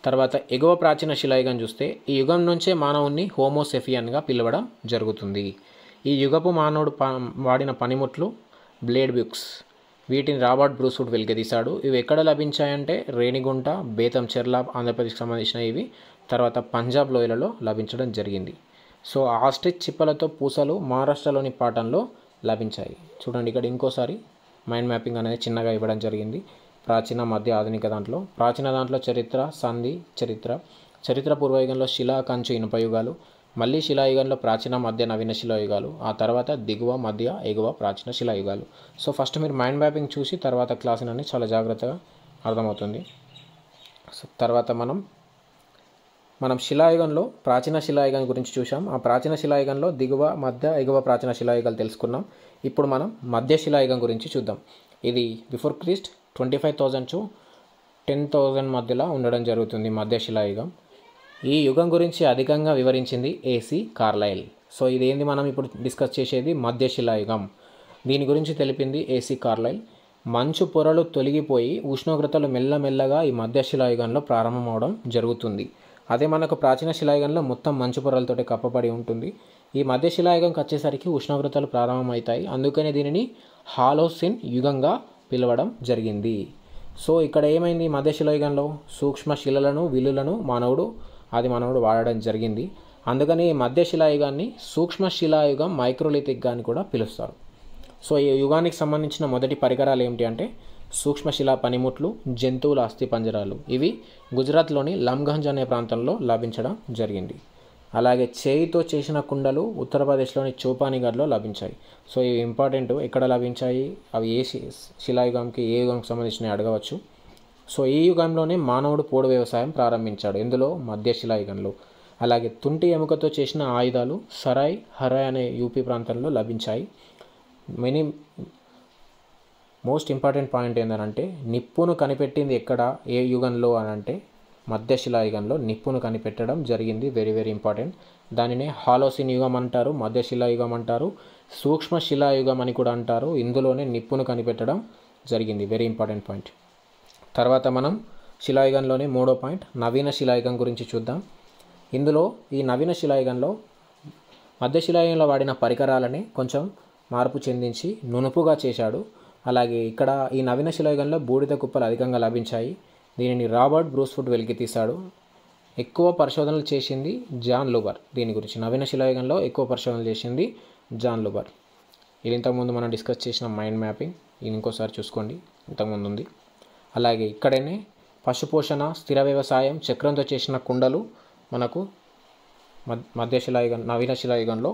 తర్వాత ఎగువ ప్రాచీన శిలాయుగం చూస్తే ఈ యుగం నుంచే మానవుణ్ణి హోమోసెఫియన్గా పిలవడం జరుగుతుంది ఈ యుగపు మానవుడు వాడిన పనిముట్లు బ్లేడ్ బ్యుక్స్ వీటిని రాబర్ట్ బ్రూస్వుడ్ వెలికితీశాడు ఇవి ఎక్కడ లభించాయంటే రేణిగుంట బేతం చెర్లా ఆంధ్రప్రదేశ్కి సంబంధించిన ఇవి తర్వాత పంజాబ్ లోయలలో లభించడం జరిగింది సో ఆస్ట్రిచ్ చిప్పలతో పూసలు మహారాష్ట్రలోని పాటంలో లభించాయి చూడండి ఇక్కడ ఇంకోసారి మైండ్ మ్యాపింగ్ అనేది చిన్నగా ఇవ్వడం జరిగింది ప్రాచీన మధ్య ఆధునిక దాంట్లో ప్రాచీన దాంట్లో చరిత్ర సంధి చరిత్ర చరిత్ర పూర్వయుగంలో శిలా కంచు ఇనుపయుగాలు మళ్ళీ శిలాయుగంలో ప్రాచీన మధ్య నవీన శిలాయుగాలు ఆ తర్వాత దిగువ మధ్య ఎగువ ప్రాచీన శిలాయుగాలు సో ఫస్ట్ మీరు మైండ్ మ్యాపింగ్ చూసి తర్వాత క్లాస్ చాలా జాగ్రత్తగా అర్థమవుతుంది సో తర్వాత మనం మనం శిలాయుగంలో ప్రాచీన శిలాయుగం గురించి చూసాం ఆ ప్రాచీన శిలాయుగంలో దిగువ మధ్య ఎగువ ప్రాచీన శిలాయుగాలు తెలుసుకున్నాం ఇప్పుడు మనం మధ్య శిలాయుగం గురించి చూద్దాం ఇది before Christ twenty five thousand to ten thousand మధ్యలో ఉండడం జరుగుతుంది మధ్య శిలాయుగం ఈ యుగం గురించి అధికంగా వివరించింది ఏసీ కార్లైల్ సో ఇదేంది మనం ఇప్పుడు డిస్కస్ చేసేది మధ్య శిలాయుగం దీని గురించి తెలిపింది ఏసీ కార్లైల్ మంచు పొరలు తొలగిపోయి ఉష్ణోగ్రతలు మెల్లమెల్లగా ఈ మధ్య శిలాయుగంలో ప్రారంభమవడం జరుగుతుంది అదే మనకు ప్రాచీన శిలాయుగంలో మొత్తం మంచు పొరలతోటి కప్పబడి ఉంటుంది ఈ మధ్య శిలాయుగంకి వచ్చేసరికి ఉష్ణోగ్రతలు ప్రారంభమవుతాయి అందుకనే దీనిని హాలోసిన్ యుగంగా పిలవడం జరిగింది సో ఇక్కడ ఏమైంది మధ్య శిలాయుగంలో సూక్ష్మ శిలలను విలులను మానవుడు అది మానవుడు వాడడం జరిగింది అందుకని ఈ మధ్య శిలాయుగాన్ని సూక్ష్మ శిలాయుగం మైక్రోలిథిక్గా అని కూడా పిలుస్తారు సో ఈ యుగానికి సంబంధించిన మొదటి పరికరాలు ఏమిటి అంటే సూక్ష్మశిలా పనిముట్లు జంతువుల అస్థి పంజరాలు ఇవి గుజరాత్లోని లంగంజ్ అనే ప్రాంతంలో లభించడం జరిగింది అలాగే చేయితో చేసిన కుండలు ఉత్తరప్రదేశ్లోని చోపానీగఢ్లో లభించాయి సో ఇవి ఇంపార్టెంట్ ఎక్కడ లభించాయి అవి ఏ శిలాయుగంకి ఏ యుగంకి సంబంధించినవి అడగవచ్చు సో ఈ యుగంలోనే మానవుడు పోడు వ్యవసాయం ప్రారంభించాడు ఇందులో మధ్య శిలాయుగంలో అలాగే తుంటి ఎముకతో చేసిన ఆయుధాలు సరాయ్ హరాయ్ అనే యూపీ ప్రాంతంలో లభించాయి మినీ మోస్ట్ ఇంపార్టెంట్ పాయింట్ ఏంటంటే నిప్పును కనిపెట్టింది ఎక్కడ ఏ యుగంలో అని అంటే యుగంలో నిప్పును కనిపెట్టడం జరిగింది వెరీ వెరీ ఇంపార్టెంట్ దానినే హాలోసిన్ యుగం అంటారు యుగం అంటారు సూక్ష్మ శిలాయుగం అని కూడా అంటారు ఇందులోనే నిప్పును కనిపెట్టడం జరిగింది వెరీ ఇంపార్టెంట్ పాయింట్ తర్వాత మనం శిలాయుగంలోనే మూడో పాయింట్ నవీన శిలాయుగం గురించి చూద్దాం ఇందులో ఈ నవీన శిలాయుగంలో మధ్యశిలాయుగంలో వాడిన పరికరాలని కొంచెం మార్పు చెందించి నునుపుగా చేశాడు అలాగే ఇక్కడ ఈ నవీన శిలాయుగంలో బూడిద కుప్పలు అధికంగా లభించాయి దీనిని రాబర్ట్ బ్రూస్ఫుడ్ వెలికితీశాడు ఎక్కువ పరిశోధనలు చేసింది జాన్ లూబర్ దీని గురించి నవీన శిలాయుగంలో ఎక్కువ పరిశోధనలు చేసింది జాన్ లూబర్ ఇది ఇంతకుముందు మనం డిస్కస్ చేసిన మైండ్ మ్యాపింగ్ ఇది ఇంకోసారి చూసుకోండి ఇంతకుముందు ఉంది అలాగే ఇక్కడనే పశుపోషణ స్థిర వ్యవసాయం చక్రంతో చేసిన కుండలు మనకు మధ్య శిలాయుగం నవీన శిలాయుగంలో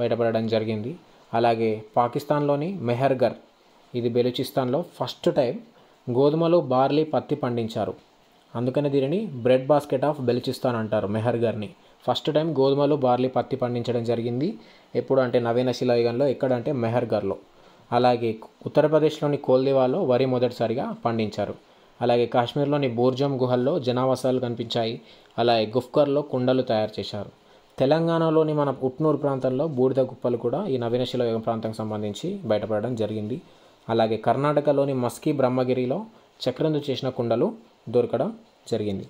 బయటపడడం జరిగింది అలాగే పాకిస్తాన్లోని మెహర్గర్ ఇది బెలూచిస్తాన్లో ఫస్ట్ టైం గోధుమలు బార్లీ పత్తి పండించారు అందుకని దీనిని బ్రెడ్ బాస్కెట్ ఆఫ్ బెలూచిస్తాన్ అంటారు మెహర్ గారిని ఫస్ట్ టైం గోధుమలు బార్లీ పత్తి పండించడం జరిగింది ఎప్పుడు అంటే నవీన శిలాయుగంలో ఎక్కడంటే మెహర్గర్లో అలాగే ఉత్తరప్రదేశ్లోని కోల్దివాలో వరి మొదటిసారిగా పండించారు అలాగే కాశ్మీర్లోని బోర్జం గుహల్లో జనావాసాలు కనిపించాయి అలాగే గుఫ్కర్లో కుండలు తయారు చేశారు తెలంగాణలోని మన ఉట్నూరు ప్రాంతంలో బూడిద గుప్పలు కూడా ఈ నవీన శిలాయుగం ప్రాంతానికి సంబంధించి బయటపడడం జరిగింది అలాగే కర్ణాటకలోని మస్కీ బ్రహ్మగిరిలో చక్రందు చేసిన కుండలు దొరకడం జరిగింది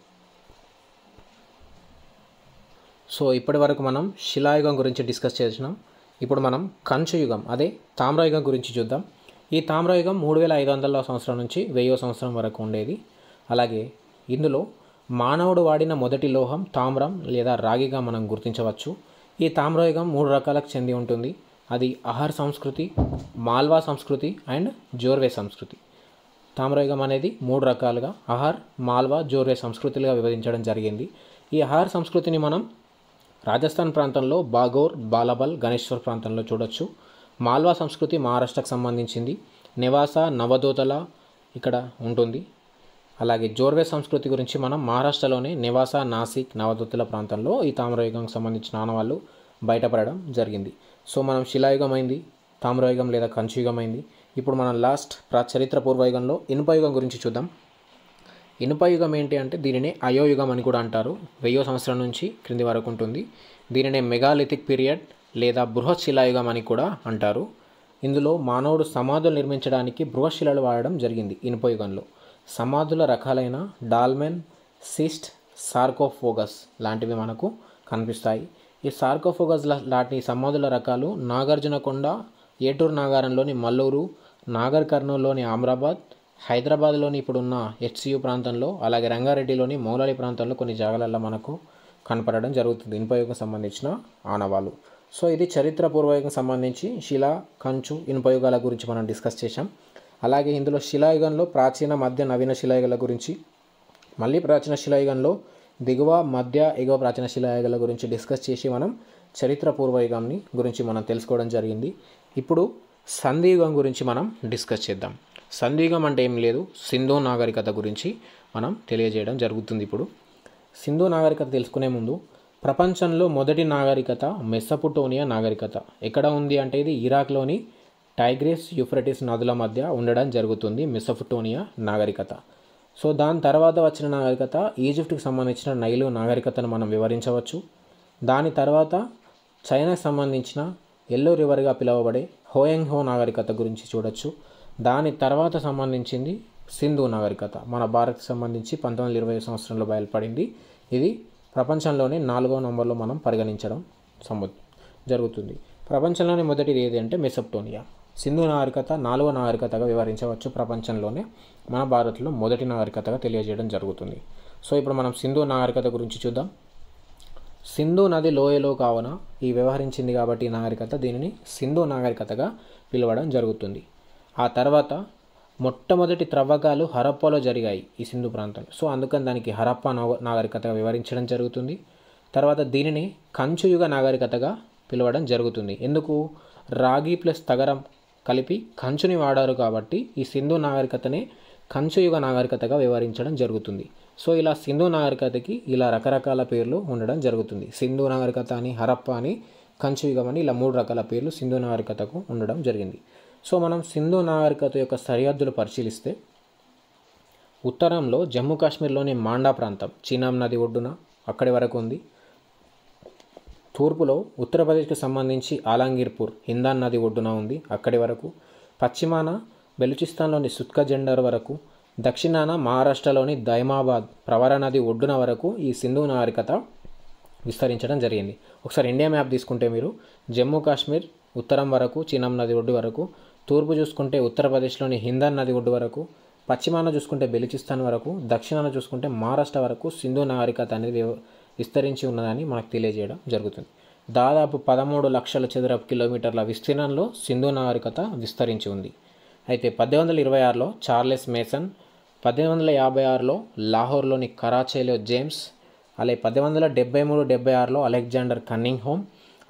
సో ఇప్పటి వరకు మనం శిలాయుగం గురించి డిస్కస్ చేసినాం ఇప్పుడు మనం కంచుయుగం అదే తామ్రయుగం గురించి చూద్దాం ఈ తామ్రయుగం మూడు వేల ఐదు వందల సంవత్సరం నుంచి వెయ్యో సంవత్సరం వరకు ఉండేది అలాగే ఇందులో మానవుడు వాడిన మొదటి లోహం తామ్రం లేదా రాగిగా మనం గుర్తించవచ్చు ఈ తామ్రయుగం మూడు రకాలకు చెంది ఉంటుంది అది అహార్ సంస్కృతి మాల్వా సంస్కృతి అండ్ జోర్వే సంస్కృతి తామరయుగం అనేది మూడు రకాలుగా ఆహార్ మాల్వా జోర్వే సంస్కృతులుగా విభజించడం జరిగింది ఈ అహార్ సంస్కృతిని మనం రాజస్థాన్ ప్రాంతంలో బాగోర్ బాలబల్ గణేశ్వర్ ప్రాంతంలో చూడొచ్చు మాల్వా సంస్కృతి మహారాష్ట్రకు సంబంధించింది నివాస నవదోతల ఇక్కడ ఉంటుంది అలాగే జోర్వే సంస్కృతి గురించి మనం మహారాష్ట్రలోనే నివాస నాసిక్ నవదోతల ప్రాంతంలో ఈ తామరయుగంకి సంబంధించిన ఆనవాళ్ళు బయటపడడం జరిగింది సో మనం శిలాయుగం అయింది తామ్రయుగం లేదా కంచుయుగం అయింది ఇప్పుడు మనం లాస్ట్ చరిత్ర పూర్వయుగంలో ఇనుపయుగం గురించి చూద్దాం ఇనుపయుగం ఏంటి అంటే దీనినే అయోయుగం అని కూడా అంటారు వెయ్యో సంవత్సరం నుంచి క్రింది వరకు ఉంటుంది దీనినే మెగాలిథిక్ పీరియడ్ లేదా బృహత్ శిలాయుగం అని కూడా అంటారు ఇందులో మానవుడు సమాధులు నిర్మించడానికి బృహత్ శిలలు వాడడం జరిగింది ఇనుపయుగంలో సమాధుల రకాలైన డాల్మెన్ సిస్ట్ సార్కోఫోగస్ లాంటివి మనకు కనిపిస్తాయి ఈ సార్కోఫోగస్ లాంటి సమాధుల రకాలు నాగార్జునకొండ ఏటూరు నాగారంలోని మల్లూరు నాగర్ కర్నూలులోని ఆమ్రాబాద్ హైదరాబాద్లోని ఇప్పుడున్న హెచ్సియు ప్రాంతంలో అలాగే రంగారెడ్డిలోని మౌలాలి ప్రాంతంలో కొన్ని జాగాలలో మనకు కనపడడం జరుగుతుంది ఇనుపయోగం సంబంధించిన ఆనవాలు సో ఇది చరిత్ర పూర్వయుగం సంబంధించి శిలా కంచు ఇనుపయోగాల గురించి మనం డిస్కస్ చేశాం అలాగే ఇందులో శిలాయుగంలో ప్రాచీన మధ్య నవీన శిలాయుగాల గురించి మళ్ళీ ప్రాచీన శిలాయుగంలో దిగువ మధ్య ఎగువ ప్రాచీన శిలాయుగాల గురించి డిస్కస్ చేసి మనం చరిత్ర పూర్వయుగంని గురించి మనం తెలుసుకోవడం జరిగింది ఇప్పుడు సంధియుగం గురించి మనం డిస్కస్ చేద్దాం సంధియుగం అంటే ఏం లేదు సింధు నాగరికత గురించి మనం తెలియజేయడం జరుగుతుంది ఇప్పుడు సింధు నాగరికత తెలుసుకునే ముందు ప్రపంచంలో మొదటి నాగరికత మెస్సపుటోనియా నాగరికత ఎక్కడ ఉంది అంటే ఇది ఇరాక్లోని టైగ్రిస్ యూఫ్రటిస్ నదుల మధ్య ఉండడం జరుగుతుంది మెస్సపుటోనియా నాగరికత సో దాని తర్వాత వచ్చిన నాగరికత ఈజిప్ట్కి సంబంధించిన నైలు నాగరికతను మనం వివరించవచ్చు దాని తర్వాత చైనాకి సంబంధించిన ఎల్లో రివర్గా పిలువబడే హో నాగరికత గురించి చూడొచ్చు దాని తర్వాత సంబంధించింది సింధు నాగరికత మన భారత్ సంబంధించి పంతొమ్మిది ఇరవై సంవత్సరంలో బయలుపడింది ఇది ప్రపంచంలోనే నాలుగో నంబర్లో మనం పరిగణించడం సమ జరుగుతుంది ప్రపంచంలోనే మొదటిది ఏది అంటే మెసప్టోనియా సింధు నాగరికత నాలుగవ నాగరికతగా వివరించవచ్చు ప్రపంచంలోనే మన భారత్లో మొదటి నాగరికతగా తెలియజేయడం జరుగుతుంది సో ఇప్పుడు మనం సింధు నాగరికత గురించి చూద్దాం సింధు నది లోయలో కావున ఈ వ్యవహరించింది కాబట్టి నాగరికత దీనిని సింధు నాగరికతగా పిలవడం జరుగుతుంది ఆ తర్వాత మొట్టమొదటి త్రవ్వకాలు హరప్పాలో జరిగాయి ఈ సింధు ప్రాంతం సో అందుకని దానికి హరప్పా నాగరికతగా వివరించడం జరుగుతుంది తర్వాత దీనిని కంచుయుగ నాగరికతగా పిలవడం జరుగుతుంది ఎందుకు రాగి ప్లస్ తగరం కలిపి కంచుని వాడారు కాబట్టి ఈ సింధు నాగరికతనే కంచుయుగ నాగరికతగా వివరించడం జరుగుతుంది సో ఇలా సింధు నాగరికతకి ఇలా రకరకాల పేర్లు ఉండడం జరుగుతుంది సింధు నాగరికత అని హరప్ప అని కంచుయుగం అని ఇలా మూడు రకాల పేర్లు సింధు నాగరికతకు ఉండడం జరిగింది సో మనం సింధు నాగరికత యొక్క సరిహద్దులు పరిశీలిస్తే ఉత్తరంలో జమ్మూ కాశ్మీర్లోని మాండా ప్రాంతం చీనాం నది ఒడ్డున అక్కడి వరకు ఉంది తూర్పులో ఉత్తరప్రదేశ్కు సంబంధించి ఆలంగీర్పూర్ హిందాన్ నది ఒడ్డున ఉంది అక్కడి వరకు పశ్చిమాన బెలూచిస్తాన్లోని జెండర్ వరకు దక్షిణాన మహారాష్ట్రలోని దైమాబాద్ ప్రవర నది ఒడ్డున వరకు ఈ సింధు నాగరికత విస్తరించడం జరిగింది ఒకసారి ఇండియా మ్యాప్ తీసుకుంటే మీరు జమ్మూ కాశ్మీర్ ఉత్తరం వరకు చీనం నది ఒడ్డు వరకు తూర్పు చూసుకుంటే ఉత్తరప్రదేశ్లోని హిందాన్ నది ఒడ్డు వరకు పశ్చిమాన చూసుకుంటే బెలుచిస్తాన్ వరకు దక్షిణాన చూసుకుంటే మహారాష్ట్ర వరకు సింధు నాగరికత అనేది విస్తరించి ఉన్నదని మనకు తెలియజేయడం జరుగుతుంది దాదాపు పదమూడు లక్షల చదరపు కిలోమీటర్ల విస్తీర్ణంలో సింధు నాగరికత విస్తరించి ఉంది అయితే పద్దెనిమిది వందల ఇరవై ఆరులో చార్లెస్ మేసన్ పద్దెనిమిది వందల యాభై ఆరులో లాహోర్లోని కరాచేలో జేమ్స్ అలాగే పద్దెనిమిది వందల డెబ్బై మూడు డెబ్బై ఆరులో అలెగ్జాండర్ కన్నింగ్ హోమ్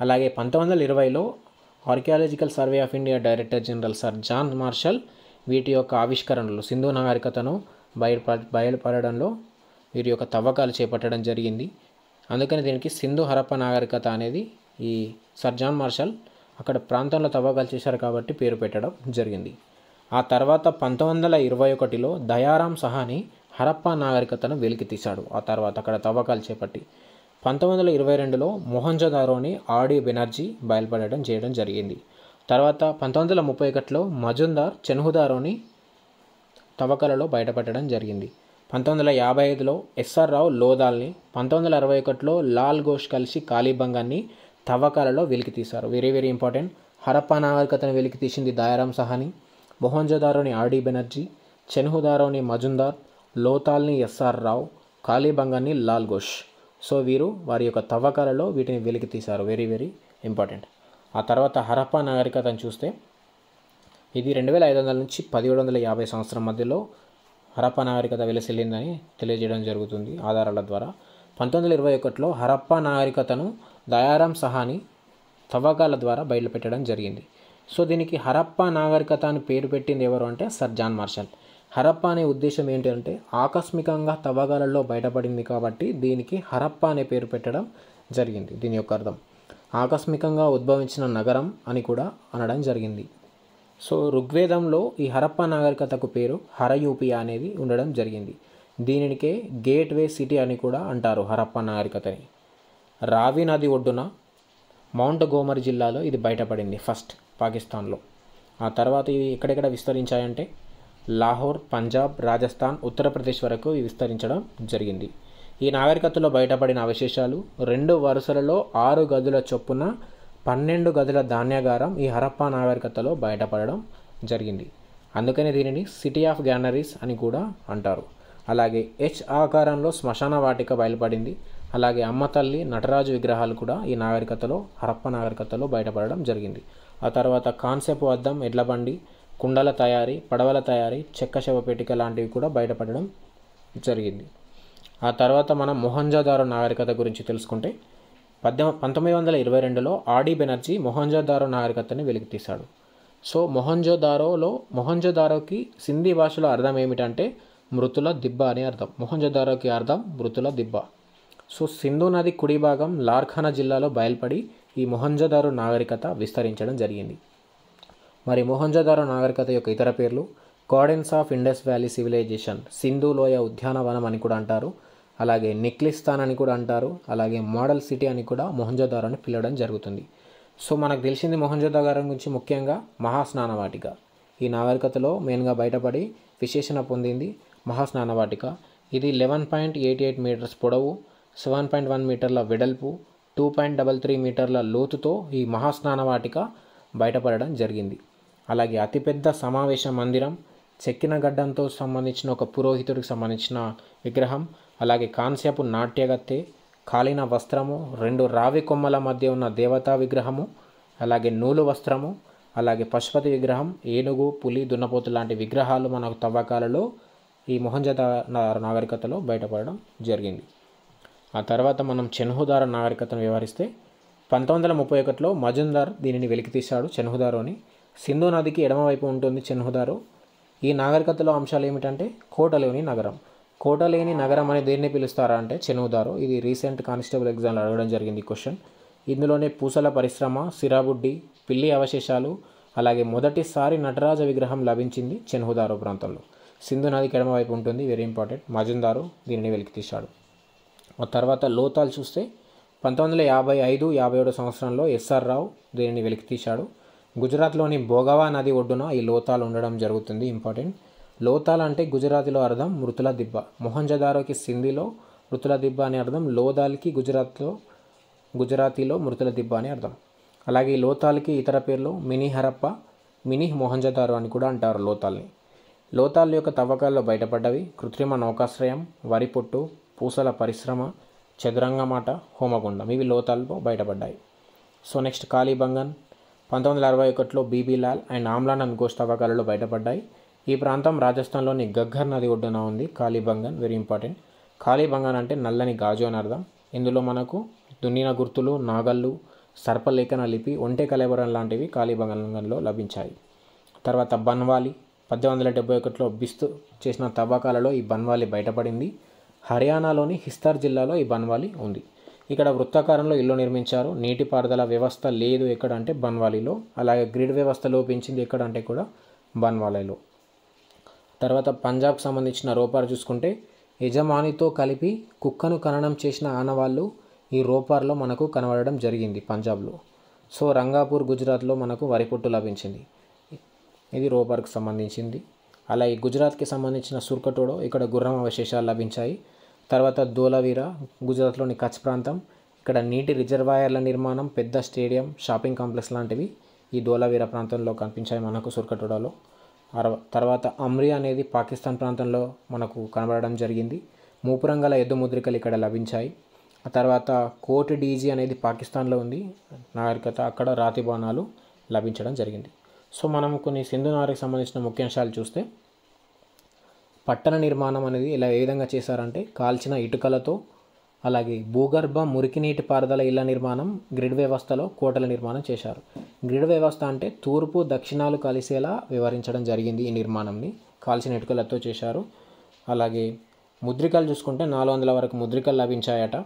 అలాగే పంతొమ్మిది వందల ఇరవైలో Archaeological Survey of India director general Sir John Marshall వీటి యొక్క ఆవిష్కరణలు సింధు నాగరికతను బయట బయలుపడడంలో వీరి యొక్క తవ్వకాలు చేపట్టడం జరిగింది అందుకని దీనికి సింధు హరప్ప నాగరికత అనేది ఈ సర్జాన్ మార్షల్ అక్కడ ప్రాంతంలో తవ్వకాలు చేశారు కాబట్టి పేరు పెట్టడం జరిగింది ఆ తర్వాత పంతొమ్మిది వందల ఇరవై ఒకటిలో దయారాం సహాని హరప్పా నాగరికతను వెలికి తీశాడు ఆ తర్వాత అక్కడ తవ్వకాలు చేపట్టి పంతొమ్మిది వందల ఇరవై రెండులో మొహంజోదారోని ఆడి బెనర్జీ బయలుపడడం చేయడం జరిగింది తర్వాత పంతొమ్మిది వందల ముప్పై ఒకటిలో మజుందార్ చెన్హుదారోని తవ్వకాలలో బయటపెట్టడం జరిగింది పంతొమ్మిది వందల యాభై ఐదులో ఎస్ఆర్ రావు లోదాల్ని పంతొమ్మిది వందల అరవై ఒకటిలో లాల్ ఘోష్ కలిసి కాళీబంగాన్ని తవ్వకాలలో వెలికి తీశారు వెరీ వెరీ ఇంపార్టెంట్ హరప్పా నాగరికతను వెలికి తీసింది దయారాం సహాని మొహంజోదారోని ఆర్డి బెనర్జీ చెనుహుదారోని మజుందార్ లోతాల్ని ఎస్ఆర్ రావు కాళీబంగాన్ని లాల్ ఘోష్ సో వీరు వారి యొక్క తవ్వకాలలో వీటిని వెలికి తీశారు వెరీ వెరీ ఇంపార్టెంట్ ఆ తర్వాత హరప్పా నాగరికతను చూస్తే ఇది రెండు వేల ఐదు వందల నుంచి పదిహేడు వందల యాభై సంవత్సరం మధ్యలో హరప్పా నాగరికత వెలసిల్లిందని తెలియజేయడం జరుగుతుంది ఆధారాల ద్వారా పంతొమ్మిది వందల ఇరవై ఒకటిలో హరప్ప నాగరికతను దయారాం సహాని తవ్వకాల ద్వారా బయలుపెట్టడం జరిగింది సో దీనికి హరప్పా నాగరికత అని పేరు పెట్టింది ఎవరు అంటే సర్ జాన్ మార్షల్ హరప్పా అనే ఉద్దేశం ఏంటంటే ఆకస్మికంగా తవ్వకాలలో బయటపడింది కాబట్టి దీనికి హరప్పా అనే పేరు పెట్టడం జరిగింది దీని యొక్క అర్థం ఆకస్మికంగా ఉద్భవించిన నగరం అని కూడా అనడం జరిగింది సో ఋగ్వేదంలో ఈ హరప్ప నాగరికతకు పేరు హరయూపియా అనేది ఉండడం జరిగింది దీనికే గేట్వే సిటీ అని కూడా అంటారు హరప్ప నాగరికతని రావి నది ఒడ్డున మౌంట్ గోమర్ జిల్లాలో ఇది బయటపడింది ఫస్ట్ పాకిస్తాన్లో ఆ తర్వాత ఇవి ఎక్కడెక్కడ విస్తరించాయంటే లాహోర్ పంజాబ్ రాజస్థాన్ ఉత్తరప్రదేశ్ వరకు ఇవి విస్తరించడం జరిగింది ఈ నాగరికతలో బయటపడిన అవశేషాలు రెండు వరుసలలో ఆరు గదుల చొప్పున పన్నెండు గదుల ధాన్యాగారం ఈ హరప్పా నాగరికతలో బయటపడడం జరిగింది అందుకనే దీనిని సిటీ ఆఫ్ గ్యానరీస్ అని కూడా అంటారు అలాగే హెచ్ ఆకారంలో శ్మశాన వాటిక బయలుపడింది అలాగే అమ్మ తల్లి నటరాజు విగ్రహాలు కూడా ఈ నాగరికతలో హరప్ప నాగరికతలో బయటపడడం జరిగింది ఆ తర్వాత కాన్సెప్ట్ అద్దం ఎడ్లబండి కుండల తయారీ పడవల తయారీ చెక్క శవపేటిక లాంటివి కూడా బయటపడడం జరిగింది ఆ తర్వాత మనం మొహంజోదారు నాగరికత గురించి తెలుసుకుంటే పద్దె పంతొమ్మిది వందల ఇరవై రెండులో ఆడి బెనర్జీ మొహంజోదారో నాగరికతని వెలికితీశాడు సో మొహంజోదారోలో మొహంజోదారోకి సింధీ భాషలో అర్థం ఏమిటంటే మృతుల దిబ్బ అని అర్థం మొహంజోదారోకి అర్థం మృతుల దిబ్బ సో సింధు నది కుడి భాగం లార్ఖానా జిల్లాలో బయలుపడి ఈ మొహంజోదారో నాగరికత విస్తరించడం జరిగింది మరి మొహంజోదారో నాగరికత యొక్క ఇతర పేర్లు gardens of Indus valley civilisation Sindhu లోయ ఉద్యానవనం అని కూడా అంటారు అలాగే నెక్లెస్తాన్ అని కూడా అంటారు అలాగే మోడల్ సిటీ అని కూడా మొహంజోదారో అని పిలవడం జరుగుతుంది సో మనకు తెలిసింది మొహంజోదారో గురించి ముఖ్యంగా మహాస్నానవాటిక ఈ నాగరికతలో మెయిన్గా బయటపడి విశేషణ పొందింది మహాస్నానవాటిక ఇది eleven point eighty eight metres పొడవు సెవెన్ పాయింట్ వన్ మీటర్ల వెడల్పు టూ పాయింట్ డబల్ త్రీ మీటర్ల లోతుతో ఈ మహాస్నానవాటిక బయటపడడం జరిగింది అలాగే అతిపెద్ద సమావేశ మందిరం చెక్కిన గడ్డంతో సంబంధించిన ఒక పురోహితుడికి సంబంధించిన విగ్రహం అలాగే కాంస్యపు నాట్యగత్తె కాలిన వస్త్రము రెండు రావి కొమ్మల మధ్య ఉన్న దేవతా విగ్రహము అలాగే నూలు వస్త్రము అలాగే పశుపతి విగ్రహం ఏనుగు పులి దున్నపోతు లాంటి విగ్రహాలు మన తవ్వకాలలో ఈ మొహంజత నాగరికతలో బయటపడడం జరిగింది ఆ తర్వాత మనం చెన్హుదార నాగరికతను వ్యవహరిస్తే పంతొమ్మిది వందల ముప్పై ఒకటిలో మజుందార్ దీనిని వెలికితీశాడు చెన్హుదారు అని సింధు నదికి ఎడమవైపు ఉంటుంది చెన్హుదారు ఈ నాగరికతలో అంశాలు ఏమిటంటే కోటలోని నగరం కోటలేని నగరం అని దేన్ని పిలుస్తారా అంటే చెనువుదారు ఇది రీసెంట్ కానిస్టేబుల్ ఎగ్జామ్ అడగడం జరిగింది క్వశ్చన్ ఇందులోనే పూసల పరిశ్రమ సిరాబుడ్డి పిల్లి అవశేషాలు అలాగే మొదటిసారి నటరాజ విగ్రహం లభించింది చెనుహుదారు ప్రాంతంలో సింధు నది ఎడమవైపు ఉంటుంది వెరీ ఇంపార్టెంట్ మజుందారు దీనిని వెలికి తీశాడు తర్వాత లోతాలు చూస్తే పంతొమ్మిది వందల యాభై ఐదు యాభై ఏడు సంవత్సరంలో ఎస్ఆర్ రావు దీనిని వెలికి తీశాడు గుజరాత్లోని భోగవా నది ఒడ్డున ఈ లోతాలు ఉండడం జరుగుతుంది ఇంపార్టెంట్ లోతాల్ అంటే గుజరాతీలో అర్థం మృతుల దిబ్బ మొహంజదారోకి సింధీలో మృతుల దిబ్బ అని అర్థం లోదాల్కి గుజరాత్లో గుజరాతీలో మృతుల దిబ్బ అని అర్థం అలాగే లోతాల్కి ఇతర పేర్లు మినీ హరప్ప మినీ మొహంజదారో అని కూడా అంటారు లోతాల్ని లోతాల్ యొక్క తవ్వకాల్లో బయటపడ్డవి కృత్రిమ నౌకాశ్రయం వరి పొట్టు పూసల పరిశ్రమ చదురంగమాట హోమగుండం ఇవి లోతాల్లో బయటపడ్డాయి సో నెక్స్ట్ కాళీబంగన్ పంతొమ్మిది వందల అరవై ఒకటిలో బీబీ లాల్ అండ్ ఆమ్లాన్ అండ్ తవ్వకాలలో బయటపడ్డాయి ఈ ప్రాంతం రాజస్థాన్లోని గగ్గర్ నది ఒడ్డున ఉంది కాళీబంగన్ వెరీ ఇంపార్టెంట్ కాళీబంగన్ అంటే నల్లని గాజు అని అర్థం ఇందులో మనకు దున్నిన గుర్తులు నాగళ్ళు సర్పలేఖన లిపి ఒంటె కలేబరం లాంటివి కాళీబంగంలో లభించాయి తర్వాత బన్వాలి పద్దెనిమిది వందల డెబ్బై ఒకటిలో బిస్తు చేసిన తవ్వకాలలో ఈ బన్వాలి బయటపడింది హర్యానాలోని హిస్తార్ జిల్లాలో ఈ బన్వాలి ఉంది ఇక్కడ వృత్తాకారంలో ఇల్లు నిర్మించారు నీటిపారుదల వ్యవస్థ లేదు ఎక్కడ అంటే బన్వాలీలో అలాగే గ్రిడ్ వ్యవస్థ లోపించింది ఎక్కడ అంటే కూడా బన్వాలీలో తర్వాత పంజాబ్కి సంబంధించిన రోపార్ చూసుకుంటే యజమానితో కలిపి కుక్కను ఖననం చేసిన ఆనవాళ్ళు ఈ రోపార్లో మనకు కనబడడం జరిగింది పంజాబ్లో సో రంగాపూర్ గుజరాత్లో మనకు వరి పొట్టు లభించింది ఇది రోపార్కు సంబంధించింది అలాగే గుజరాత్కి సంబంధించిన సుర్కటోడో ఇక్కడ గుర్రం అవశేషాలు లభించాయి తర్వాత దోలవీర గుజరాత్లోని కచ్ ప్రాంతం ఇక్కడ నీటి రిజర్వాయర్ల నిర్మాణం పెద్ద స్టేడియం షాపింగ్ కాంప్లెక్స్ లాంటివి ఈ దోలవీర ప్రాంతంలో కనిపించాయి మనకు సుర్కటోడలో తర్వాత అమ్రి అనేది పాకిస్తాన్ ప్రాంతంలో మనకు కనబడడం జరిగింది మూపు రంగుల యుద్ధ ముద్రికలు ఇక్కడ లభించాయి ఆ తర్వాత కోట్ డీజీ అనేది పాకిస్తాన్లో ఉంది నాగరికత అక్కడ రాతి బాణాలు లభించడం జరిగింది సో మనం కొన్ని సింధు నాగరికి సంబంధించిన ముఖ్యాంశాలు చూస్తే పట్టణ నిర్మాణం అనేది ఇలా ఏ విధంగా చేశారంటే కాల్చిన ఇటుకలతో అలాగే భూగర్భ నీటి పారుదల ఇళ్ల నిర్మాణం గ్రిడ్ వ్యవస్థలో కోటల నిర్మాణం చేశారు గ్రిడ్ వ్యవస్థ అంటే తూర్పు దక్షిణాలు కలిసేలా వివరించడం జరిగింది ఈ నిర్మాణంని కాల్చిన ఇటుకలతో చేశారు అలాగే ముద్రికలు చూసుకుంటే నాలుగు వందల వరకు ముద్రికలు లభించాయట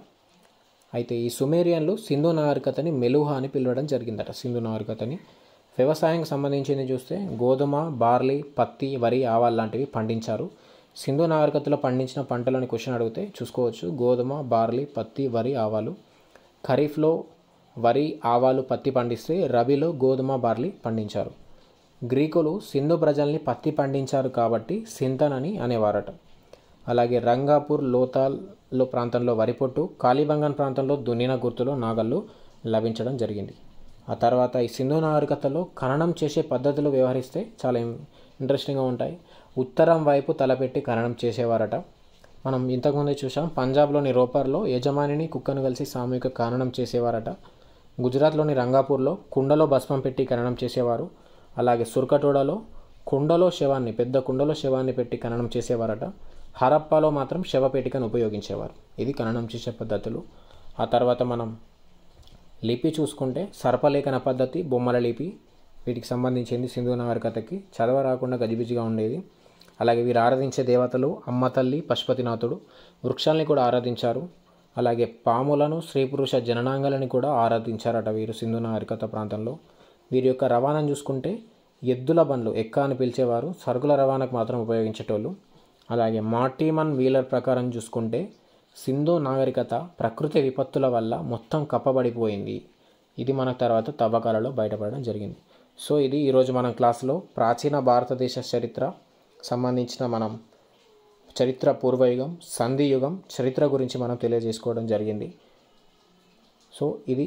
అయితే ఈ సుమేరియన్లు సింధు నాగరికతని మెలుహ అని పిలవడం జరిగిందట సింధు నాగరికతని వ్యవసాయానికి సంబంధించింది చూస్తే గోధుమ బార్లీ పత్తి వరి ఆవాలు లాంటివి పండించారు సింధు నాగరికతలో పండించిన పంటలని క్వశ్చన్ అడిగితే చూసుకోవచ్చు గోధుమ బార్లీ పత్తి వరి ఆవాలు ఖరీఫ్లో వరి ఆవాలు పత్తి పండిస్తే రబీలో గోధుమ బార్లీ పండించారు గ్రీకులు సింధు ప్రజల్ని పత్తి పండించారు కాబట్టి సింతన్ అని అనేవారట అలాగే రంగాపూర్ లోతాల్లో ప్రాంతంలో వరి పొట్టు కాళీబంగన్ ప్రాంతంలో దున్నిన గుర్తులు నాగళ్ళు లభించడం జరిగింది ఆ తర్వాత ఈ సింధు నాగరికతలో ఖననం చేసే పద్ధతులు వ్యవహరిస్తే చాలా ఇంట్రెస్టింగ్గా ఉంటాయి ఉత్తరం వైపు తలపెట్టి ఖననం చేసేవారట మనం ఇంతకుముందే చూసాం పంజాబ్లోని రోపర్లో యజమానిని కుక్కను కలిసి సామూహిక ఖననం చేసేవారట గుజరాత్లోని రంగాపూర్లో కుండలో భస్మం పెట్టి ఖననం చేసేవారు అలాగే సుర్కటోడలో కుండలో శవాన్ని పెద్ద కుండలో శవాన్ని పెట్టి ఖననం చేసేవారట హరప్పాలో మాత్రం శవపేటికను ఉపయోగించేవారు ఇది ఖననం చేసే పద్ధతులు ఆ తర్వాత మనం లిపి చూసుకుంటే సర్పలేఖన పద్ధతి బొమ్మల లిపి వీటికి సంబంధించింది సింధు నాగరికతకి చదవ రాకుండా గజిబిజిగా ఉండేది అలాగే వీరు ఆరాధించే దేవతలు అమ్మ తల్లి పశుపతినాథుడు వృక్షాలని కూడా ఆరాధించారు అలాగే పాములను స్త్రీ పురుష జననాంగాలని కూడా ఆరాధించారట వీరు సింధు నాగరికత ప్రాంతంలో వీరి యొక్క రవాణా చూసుకుంటే ఎద్దుల బండ్లు ఎక్క అని పిలిచేవారు సరుకుల రవాణాకు మాత్రం ఉపయోగించేటోళ్ళు అలాగే మాటీమన్ వీలర్ ప్రకారం చూసుకుంటే సింధు నాగరికత ప్రకృతి విపత్తుల వల్ల మొత్తం కప్పబడిపోయింది ఇది మన తర్వాత తవ్వకాలలో బయటపడడం జరిగింది సో ఇది ఈరోజు మనం క్లాస్లో ప్రాచీన భారతదేశ చరిత్ర సంబంధించిన మనం చరిత్ర పూర్వయుగం సంధి యుగం చరిత్ర గురించి మనం తెలియజేసుకోవడం జరిగింది సో ఇది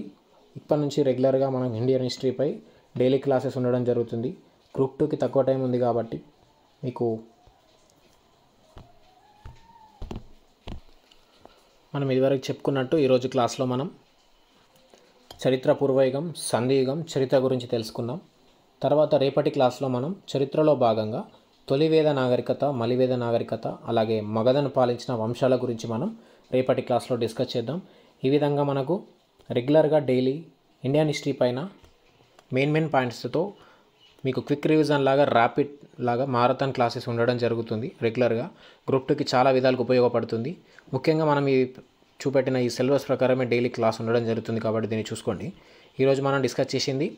ఇప్పటి నుంచి రెగ్యులర్గా మనం ఇండియన్ హిస్టరీపై డైలీ క్లాసెస్ ఉండడం జరుగుతుంది గ్రూప్ టూకి తక్కువ టైం ఉంది కాబట్టి మీకు మనం ఇదివరకు చెప్పుకున్నట్టు ఈరోజు క్లాస్లో మనం చరిత్ర పూర్వయుగం సంధియుగం చరిత్ర గురించి తెలుసుకుందాం తర్వాత రేపటి క్లాస్లో మనం చరిత్రలో భాగంగా తొలివేద నాగరికత మలివేద నాగరికత అలాగే మగధను పాలించిన వంశాల గురించి మనం రేపటి క్లాస్లో డిస్కస్ చేద్దాం ఈ విధంగా మనకు రెగ్యులర్గా డైలీ ఇండియన్ హిస్టరీ పైన మెయిన్ మెయిన్ పాయింట్స్తో మీకు క్విక్ రివిజన్ లాగా ర్యాపిడ్ లాగా మారథాన్ క్లాసెస్ ఉండడం జరుగుతుంది రెగ్యులర్గా గ్రూప్ టూకి చాలా విధాలకు ఉపయోగపడుతుంది ముఖ్యంగా మనం ఈ చూపెట్టిన ఈ సిలబస్ ప్రకారమే డైలీ క్లాస్ ఉండడం జరుగుతుంది కాబట్టి దీన్ని చూసుకోండి ఈరోజు మనం డిస్కస్ చేసింది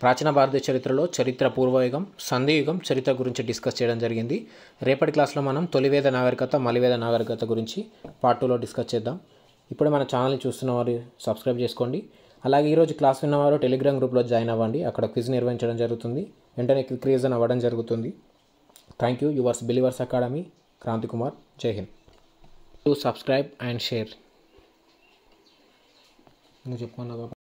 ప్రాచీన భారతీయ చరిత్రలో చరిత్ర పూర్వయుగం సంధియుగం చరిత్ర గురించి డిస్కస్ చేయడం జరిగింది రేపటి క్లాస్లో మనం తొలివేద నాగరికత మలివేద నాగరికత గురించి పార్ట్ టూలో డిస్కస్ చేద్దాం ఇప్పుడు మన ఛానల్ని చూస్తున్న వారు సబ్స్క్రైబ్ చేసుకోండి అలాగే ఈరోజు క్లాస్ విన్నవారు టెలిగ్రామ్ గ్రూప్లో జాయిన్ అవ్వండి అక్కడ క్విజ్ నిర్వహించడం జరుగుతుంది వెంటనే క్రియేజ్ రీజన్ అవ్వడం జరుగుతుంది thank you yours Believers Academy Kranti Kumar Jai Hind to subscribe and share ఇంకా చెప్పుకున్నా